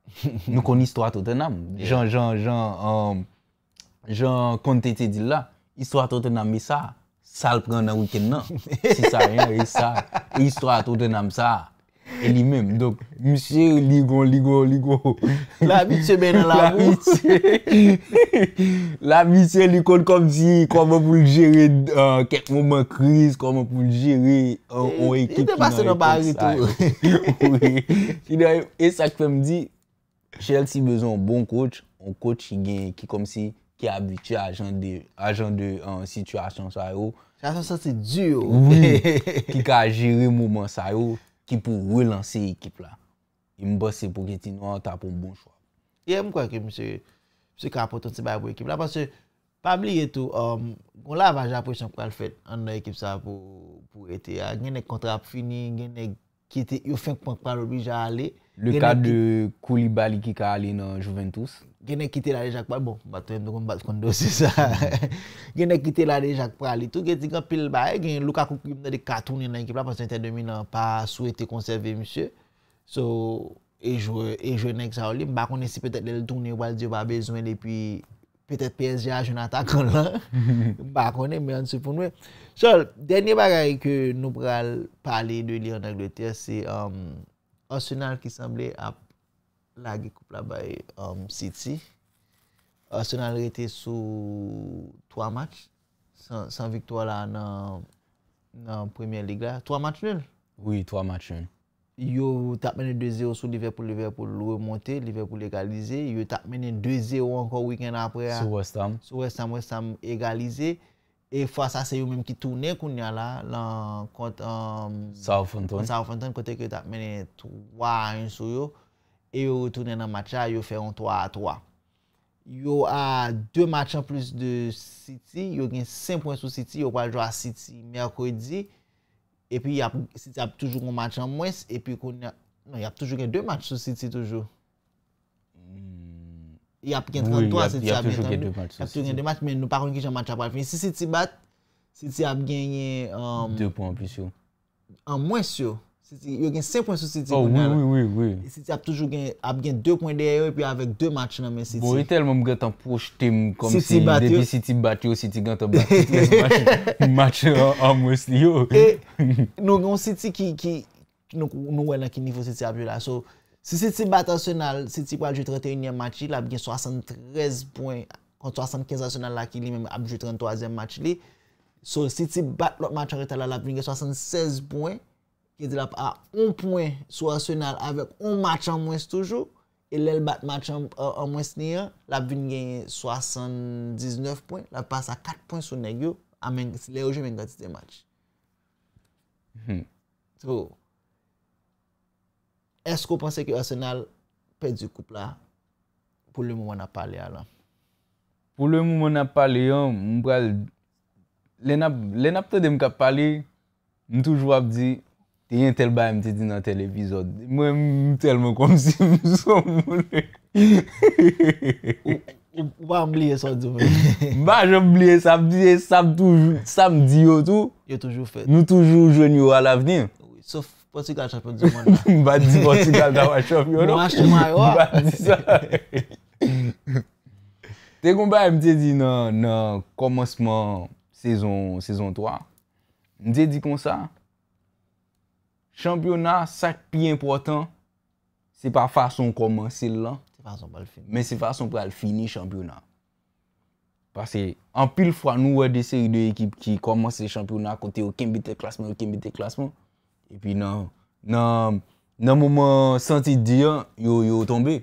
[LAUGHS] Nou koni istwa Totenam. Jan, jan, jan, um, jan, kontete di la, istwa Totenam e sa, sal pran nan wiken nan. [LAUGHS] Si sa ren, e sa, e istwa Totenam sa. E li menm, donk, msye ligon, ligon, ligon. La bitche ben nan la bitche. La bitche ligon kom si koman pou jere ket mouman kriz, koman pou jere an o ekip ki nan rete sa yo. E de base nan pari tou. E sa kwen mdi, chel si bezon bon kouch, an kouch ki kom si ki abiti ajan de an sityasyon sa yo. Asan sa se dyo yo. Oui, ki ka jere mouman sa yo. ki pou relansi ekip la. I mbose pou geti nou an ta pou mbon chwa. E mkwa ki msè msè kapotonsi bay pou ekip la? Pase, pabli yetou, um, bon la vaj aposyon kwa l fèt, an nou ekip sa pou eti ya, genek kontrap fini, genek ki eti yo fèk pank paro bi jale, Le kade de Koulibaly ki ka ale nan Juventus? Genen kite la de Jacques Pral, bon, batoyen do kon bat kondo se sa. Genen kite la de Jacques Pral itou, genen ti kan pil bae, genen luka koukoum da de katouni nan ekip la, pwensi yon ten demi nan pa souwete konserve msye. So, e jwene ek sa olim, bakone se petet del euh, touni wale diyo ba bezwen, depi petet PSG a Jonathan Conlon, bakone, men an se fonwe. So, denye bagay ke nou pral pale de li anak de te, se... Arsenal ki sanble ap lage koup la baye um, City. Arsenal rete sou 3 match. San viktou la nan premier lig la. 3 match 1? Oui, 3 match 1. Yo tap menen 2-0 sou Liverpool. Liverpool ou remonte, Liverpool egalize. Yo tap menen 2-0 anko weekend apre. Sou West Ham. Sou West Ham egalize. E fwa sa se yo menm ki toune koun ya la lan kontan South Fountain, kontan ki yo tap mene 3-1 sou yo, e yo toune nan matcha, yo fe yon 3-3. Yo a 2 matcha plus de City, yo gen 5 pwens pou City, yo kwa jou a City merkodi, e pi City ap toujou kon matcha mwens, e pi koun ya, nan, yo ap toujou gen 2 match sou City toujou. Y ap gen 33 seti ap gen nanmen. Y ap toujou gen 2 match men nou paroun ki jan match ap wale fin. Si seti bat, seti ap genye... Euh, 2 point plus yo. An mwes yo. Y ap gen 5 point sou seti kon nanmen. Seti ap toujou gen 2 point deye yo epi avèk 2 match nanmen seti. Bo yo telman mwen gen tan proj tem kom si. Depi seti bat yo, seti gen tan bat. Match an mwes yo. Nou gen yon seti ki nou wè nan ki nivou seti ap jwè la. Si si ti bat asyonal, si ti kwa ju 31ye match li, la bin gen 73 poin kon 75 asyonal la ki li mèm ap ju 33ye match li. So si ti bat lòk match an re tala, la bin gen 76 poin. Kè di la pa a 1 poin sou asyonal avèk 1 match an mwes toujou. E lèl bat match an mwes niya, la bin gen 79 poin. La pa sa 4 poin sou negyo, le ou jè mwen gati de match. Trou. Hmm. Esko panse ki Arsenal pè di koup la pou le mou an ap pale a lan? Pou le mou an ap pale yo, mwen pral... Le napte de mwen ap pale, mwen toujou ap di, te yon tel bayan mwen te di nan televizyon. Mwen telman kom si mwen son moun. Mwen an blie sa diyo. Mwen an blie sa diyo, sa m diyo tou. Yo toujou fè. Mwen toujou joun yo al avnien. Souf. Mba di Portugal chanpyon di zi mwen la. [LAUGHS] Mba di Portugal da waj chanpyon la. Mba di zi mwen la. Mba di zi mwen la. Te kon ba mdi di nan komanseman sezon sezon 3. Mdi di pon sa chanpyon la sak pi importan se pa fason komanse l la. Men se fason pa al fini chanpyon la. Pase an pil fwa nou wade se yu de ekip ki komanse chanpyon la kote yu kem bitè klasman, kem bitè klasman. E pi nan mouman santi diyan, yo yo tombe.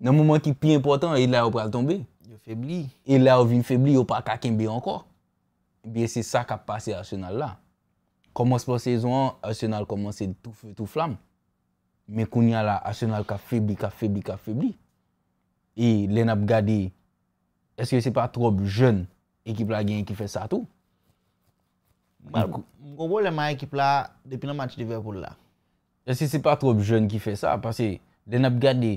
Nan mouman ki pi important, e la yo pral tombe. Yo febli. E la yo vi febli, yo pa kakenbe ankor. E pi se sa ka pase Arsenal la. Koman se pan sezon, Arsenal koman se tou flam. Me koun ya la, Arsenal ka febli, ka febli, ka febli. E le nap gade, eske se pa trop jen ekip la gen ekife sa tou? Mkobo lèman ekip la depi nan mati devè kou lè. Se se pa trob joun ki fè sa, pasè, lè nap gade,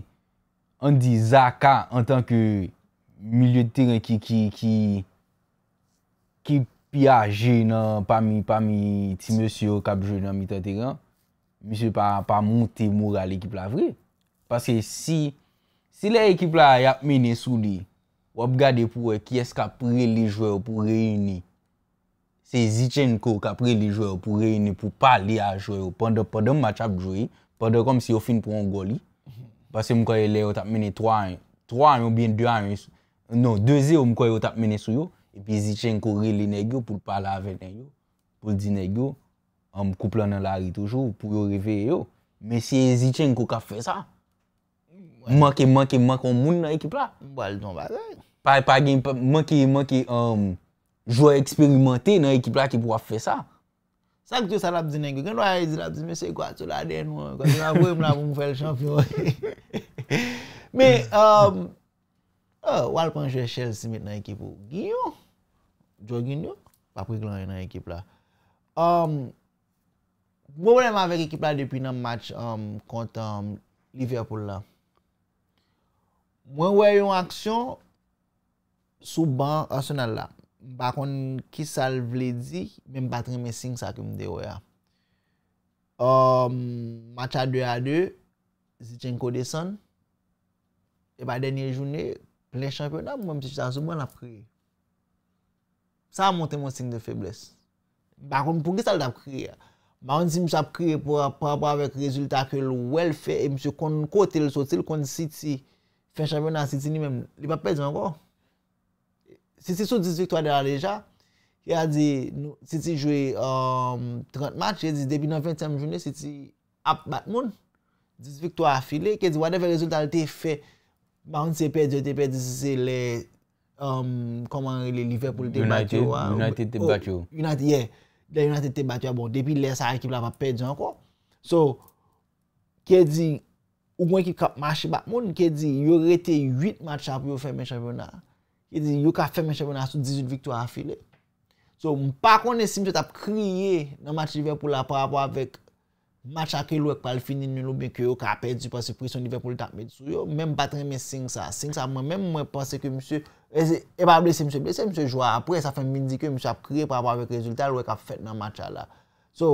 an di zaka, an tanke milye teren ki, ki, ki, ki pi aje nan, pa mi, pa mi, ti monsi yo kap joun nan mitan teren, monsi yo pa monte mou gale ekip la vre. Pasè si, si lè ekip la yap mè nè sou li, wap gade pou wè ki eska pre li jwè ou pou reyouni, Se zi chen ko kapre li jwe yo pou reyene pou pa li a jwe yo pande pande match ap jwe, pande kom si yo fin pou an goli pase mkoye le yo tapmene 3 an, 3 an ou bien 2 an non, 2 an mkoye yo tapmene sou yo e pi zi chen ko reyene yo pou pa la vene yo pou di ne yo, mkoupla nan la ri toujou pou yo revye yo me se zi chen ko kapre sa maki maki makon moun nan ekip la mpwale ton vade pa gen, maki maki, amm Jouè eksperimentè nan ekip la ki pou wap fè sa. Sa koutou sa labzi nan ekip. Gèndwa yè e zi labzi, mè se kwa sou la den wè. Eh? Kwa di wap wè mla pou mwè fè l'champion. [LAUGHS] Mè, um, euh, walpon jwè Chelsea mè nan ekip wè. Giyon. Jouè ginyon. Papri klan yon nan ekip um, um, la. Mwen wè yon aksyon sou ban ansyonal la. Bakon Kisal vledi, men batre men sing sa ke mde ou ya. Um, match a 2 a 2, Zidjenko desan. E ba denye jouni, ple champion nan mwen mwen mse fisa sou mwen ap kri. Sa a monten mwen sing de febles. Bakon pou Kisal tap kri ya. Bakon si mwen ap kri pou ap ap avèk rezultat ke l wèlfe e mse kon kote l sote l kon city, fè champion nan city ni mèm. Li pa pezi anko? Anko? Si ti sou 10 viktoa de la leja, ki a di, si ti jwe 30 match, se ti ap batmon, 10 viktoa afile, ke di whatever result al te fe, ba un se pe, di se pe, di se se le euh, Liverpool te batyo. United te oh, batyo. United, yeah. United te batyo. Depi le sa ekip la pa pe di anko. So, ke di, ou gwen ki kap mash batmon, ke di, yo rete 8 match ap yo fe men chavyon na. E di yo ka fè men chepe nan sou 18 victou a filè. So, mpa konè si msè tap kriye nan match li vè pou la par apò avèk match akè louèk pal finin nou lou bè kè yo ka apèdi pou anse prisyon li vè pou lè takmè di sou yo. Mèm batre men 5 sa, 5 sa mwen. Mèm mwen panse ki msè, epa blè si msè, blè si msè joua apò, e sa fè m indike msè ap kriye par apò avèk rezultat louèk ap fèt nan match alè. So...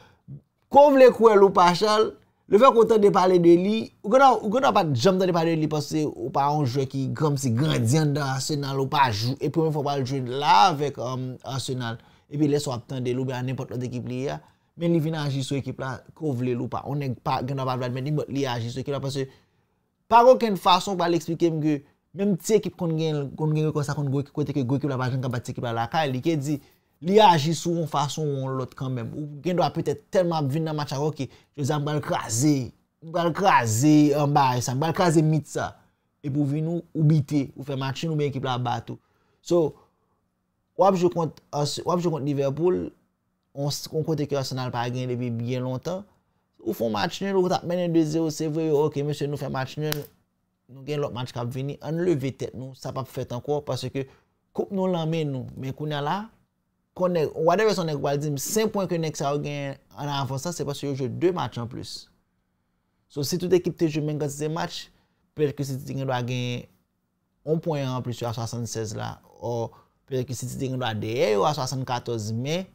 Kou vle kwe loupa chal, le fek wotan de pale de li, wotan pa jom tan de pale de li, pou se wopan an jwe ki gom si gandian da Arsenal wopan jou, epi mwen fok bal jwen la vek um, Arsenal, epi les wap tan de loupa an nipot lot ekip li ya, men li vina aji sou ekip la, kou vle loupa, wotan pa ganda bal vlad men, ni bot li aji sou ekip la, pou se, pa gwen ken fason wopan li eksplike mge, menm ti ekip kon gen, kon gen gen kon sa kon go ekip la, pa jen kan bat ekip la la ka, li ke di, Li aji souwen fason woun lot kanmem. Ou gen do a petet telman ap vin nan machak wou ki, jousan mbal krasi, mbal krasi anbay sa, mbal krasi mit sa. E pou vin nou, ou biti, ou fe machin nou ben ekip la batou. So, wap jou kont Liverpool, on konti ki Arsenal pa gen lebi bien lontan, ou fon machin nou, ou tap menen 2-0, se vwe yo, ou ke mwen se nou fe machin nou, nou gen lop mach kap vini, anleve tet nou, sa pa pou fet ankor, paske koup nou lamen nou, men koun ya la, Konek, wadewe son ek waldim, 5 poen konek sa ou gen an avansa, se pas yo jou 2 match an plus. So si tout ekip te jou men gati ze match, pere ki si ti gen do a gen 1 poen an plus yo a 76 la, o pere ki si ti gen do a deye yo a 74 me,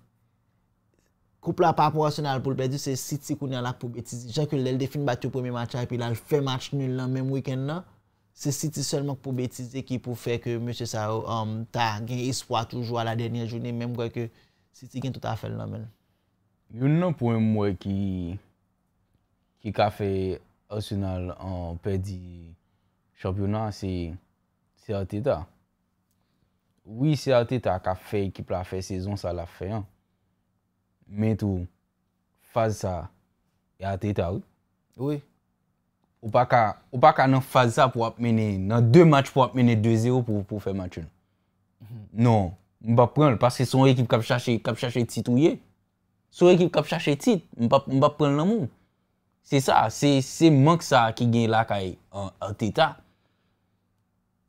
koup la pa aporasyon al pou lbe, di se si ti kounen lak pou, eti si jan kou lel de fin bat yo pounen match api lal fè match nou lan men wiken nan, Se si ti selman pou beti ekip pou fe ke Monsieur Sarrou um, ta gen espwa toujwa la denye jounen, menm gwae ke si ti gen tout a fel nan men. Yon nan pou en mwen ki ka fe Arsenal an perdi champyonan, se ateta. Oui se ateta ka fe ekip la fe sezon sa la fe, menm tou faz sa e ateta ou? Oui. Ou pa ka nan faza pou apmene, nan 2 match pou apmene 2-0 pou fè matyon. Mhm. Non, mba pren l, paske son ekip kap chache tit ou ye. Son ekip kap chache tit, mba pren l an moun. Se sa, se mank sa ki gen lakay ateta.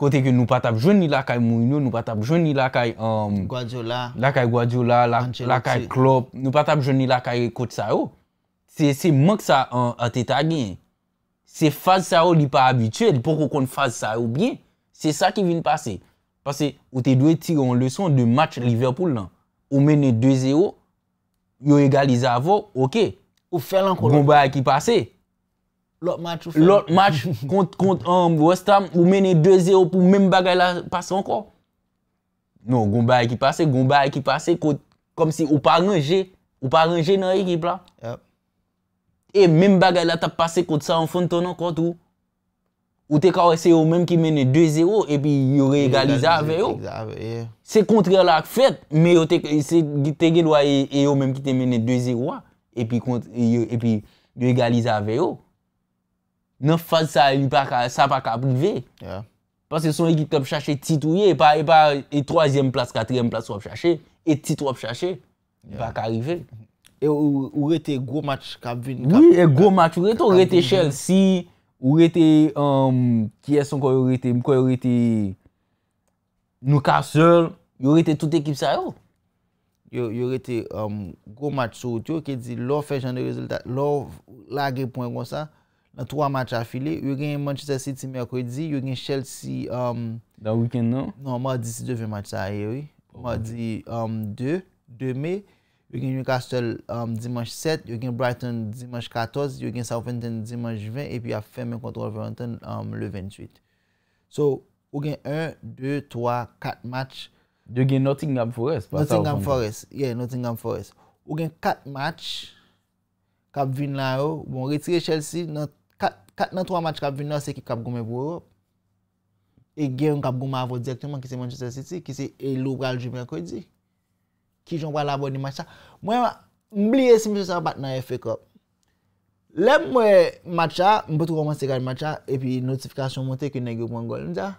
Kote ke nou pa tap jouni lakay Mouniou, nou pa tap jouni lakay euh, Gwadiola, lakay Klop. Nou pa tap jouni lakay Kotsaou. Se mank sa ateta gen. Se faz sa ou li pa avituel, pou kon kon faz sa ou gen, se sa ki vin pase. Pase ou te dwe tir an leson de match Liverpool nan. Ou mene 2-0, yo egalize avon, ouke. Ou fel an kon. Goumba bon ekip pase. Lot match ou fel an. Lot match [LAUGHS] kont an Rostam, um, ou mene 2-0 pou men bagay la pase an kon. Nou, goumba ekip pase, goumba ekip pase, kon si ou pa rinje. Ou pa rinje nan ekip la. Yap. E menm bagay la ta pase kote sa an fon ton an kont ou, ou te ka wese yo menm ki mene 2-0 epi yo reegalize ave yo. Se kontrela ak fet, me yo te gilwa e, e yo menm ki te mene 2-0 api e yo reegalize ave yo. Non fad sa apak aprive. Pas se son ekip tap chache titou ye, e pa e pa e 3e plas, 4e plas wap chache, e titou wap chache, apak arrive. E ou rete gwo match Kabvin? Oui, e gwo match. Ou rete ou rete Chelsea, ou rete, um, kye son kwa ou rete, mkwa ou rete Newcastle, yo rete tout ekip sa yo. Yo rete um, gwo match sou wote yo, ke di lor fechande rezultat, lor lagri pwoy gwa sa, nan 3 match a file, yo gen Manchester City, ti me akwe di, yo gen Chelsea... Um, da wikend nan? Nan, ma di si 2 ve match sa a ye we. Ma di 2, 2 me, You gen Newcastle um, Dimanche 7, you gen Brighton Dimanche 14, you gen Southampton Dimanche 20, epi a ferme kontrol Valentin le 28. So, ou gen 1, 2, 3, 4 match. You gen Nottingham Forest? Nottingham Forest, yeah, Nottingham Forest. Ou gen 4 match, Kapvin la yo, bon retire Chelsea, 4, nan 3 match Kapvin la se ki kap gome vwo yo, e gen yon kap gome avon direktman ki se Manchester City, ki se El Obral Juvenkodi. Kijon wala boni matcha. Mwen mbliye se mwen se sa bat nan FA Cup. Lem mwen matcha, mwen potro mwen se gade matcha, epi notifikasyon monte ke negyo mwen gol mwen ja.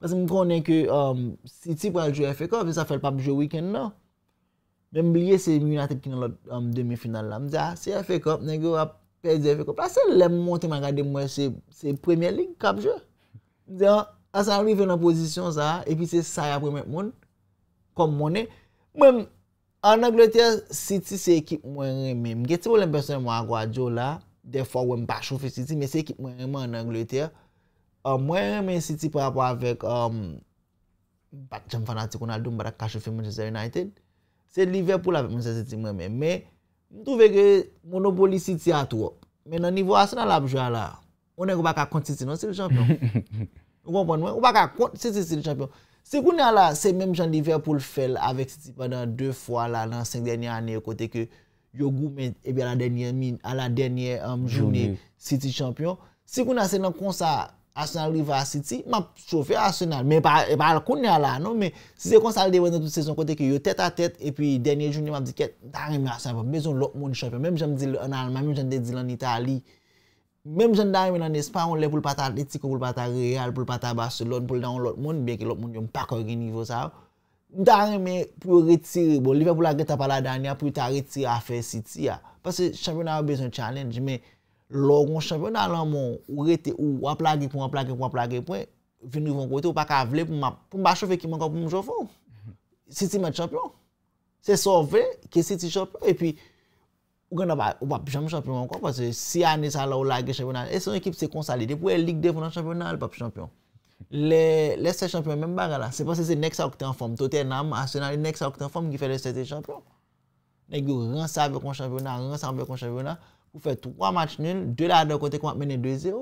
Pas mwen konen ke si um, ti praljou FA Cup, se sa fel papjou wikend nan. Mwen mbliye se mwen atep kina lot um, demi final la mwen ja. Se FA Cup, negyo ap pedi FA Cup. La se lem monte mwen gade mwen se premier league kapjou. Asan mwen ven nan pozisyon sa, epi se sa ya premier league mwen, kom mwen e. Mwen, an Anglotea City se ekip mwen reme, mwen geti pou lèm personè mwen an Gwadjo la, defo wèm bat choufe City, mwen se ekip mwen reme an Anglotea, mwen reme City pou ap wèk bat um, chan fanatikou nan adou mwen bat akachoufe Manchester United, se Liverpool ap mwen se City mwen reme, mwen tou vèk monopoli City atou wèk, mwen nan nivou asè nan labjwa la, wèk wèk wèk ak konti City non se le champion, wèk wèk ak konti City se le champion. Se kounè a la, se mèm jande ver pou l'fel avèk City padan 2 fwa la nan 5 denye anè yo kote ke yo gou men e eh bi a la denye min, a la denye um, jounè, City champion. Se kounè a se nan konsa Arsenal-Rivera-City, mèm chow fè Arsenal. Mèm pa al kounè a la, non, mèm. Se se konsa al devon nan tout sezon kote ke yo tèt a tèt, epi denye jounè mèm di kèt, darè mèm, mèm, mèm, mèm, mèm, mèm, mèm, mèm, mèm, mèm, mèm, mèm, mèm, mèm, mèm, mèm, mèm, mèm, Mèm jen darè mè nan espè an lè pou l pata litik, pou l pata real, pou l pata basulon, pou l dan l ot moun, bèkè l ot moun yon pakor gen nivou, sav. Darè mè pou retir, bon, li vè pou l agre tapal la danyan pou yon ta retir afe city ya. Pasè champion nan wè bezon challenge, mè lò ron champion nan l an moun, ou rete, ou wap lage pou, wap lage pou, wap lage pou, vin rivon kote, ou pakav lè pou mba chofe ki man ka pou mjofo. City mè champion. Se sorve, ke city champion, e pi... Ou ganda pa, ou pa pi champion ankon, pase si anè sa la ou lagè championan, e son ekip se konsalide pou e lig dev nan championan, ou pa pi champion. Le, le set championan menm baga la, se pase se nek sa wakite an form, totè nanm asyonan, nek sa wakite an form, gi fè le set championan. Nèk yo rense avè kon championan, rense avè kon championan, pou fè 3 match nèl, 2 la a 2 kote kon ap mène 2-0,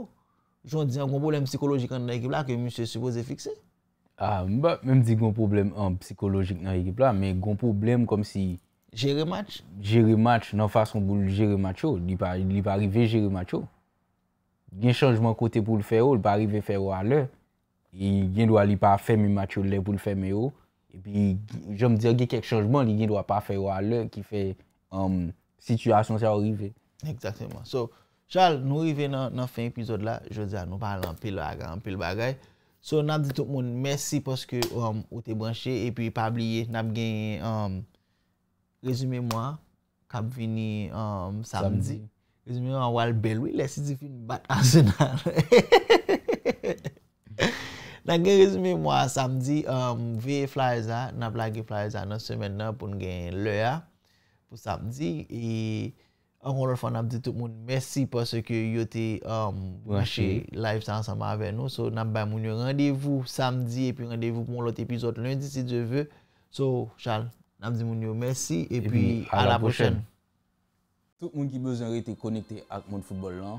joun di yon goun problem psikolojik an nan ekip la, ke mi se suppose fikse. Ah, a, mbè, menm di goun problem an, psikolojik nan ekip la, men Jere match? Jere match nan fason pou jere match yo. Li pa rive jere match yo. Gen chanjman kote pou l'fe yo, li pa rive fe yo a lè. E gen dwa li pa feme match yo lè pou l'feme yo. E pi, jom dze gen kek chanjman, li gen dwa pa fe yo a lè ki fe um, situasyon se a rive. Eksatèman. So, Charles, nou rive nan fin epizode la, jodi a nou parle anpe l'agay, anpe l'bagay. So, nan di tout moun, mersi poske um, ou te branche e pi pabliye nan gen... Rezume mwa kap vini um, samdi. Rezume mwa wale belwe lesi di fin bat ansenal. [LAUGHS] Nage rezume mwa samdi. Um, ve e fla e za. Nap lage e fla e za nan semen nan pou nge loya. Pou samdi. E an kon lor fan ap di tout moun. Mersi um, pou se ke yote rache live san sama ave nou. So nan bay moun yo randevou samdi. E pi randevou pou mon lote epizote lundi si de ve. So chanl. Namzi moun yo, mersi, e pi a la pochèn. Tout moun ki bezon rete konekte ak moun foubol lan,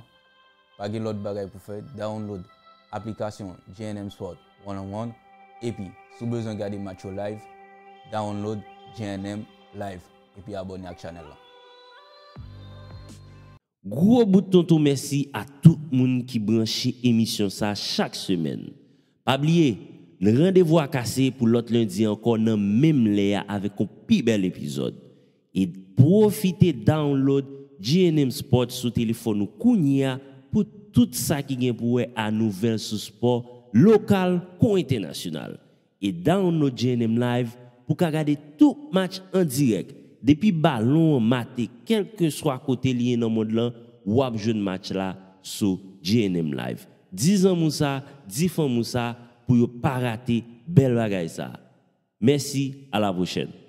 pa gen lot bagay pou fè, download aplikasyon G&M Sport 101, e pi sou bezon gade macho live, download G&M live, e pi abone ak chanel lan. Le rendez-vous à casser pour l'autre lundi encore dans même Léa avec un plus bel épisode. Et profitez download GNM Sport sur téléphone ou pour tout ça qui est pour à nouvelle sur sport local ou international. Et download GNM Live pour regarder tout match en direct. Depuis ballon, maté, quel que soit côté lié dans le monde là, ou à match là sur GNM Live. 10 ans ça, 10 ans Moussa, pour ne pas rater belle bagaille ça. Merci, à la prochaine.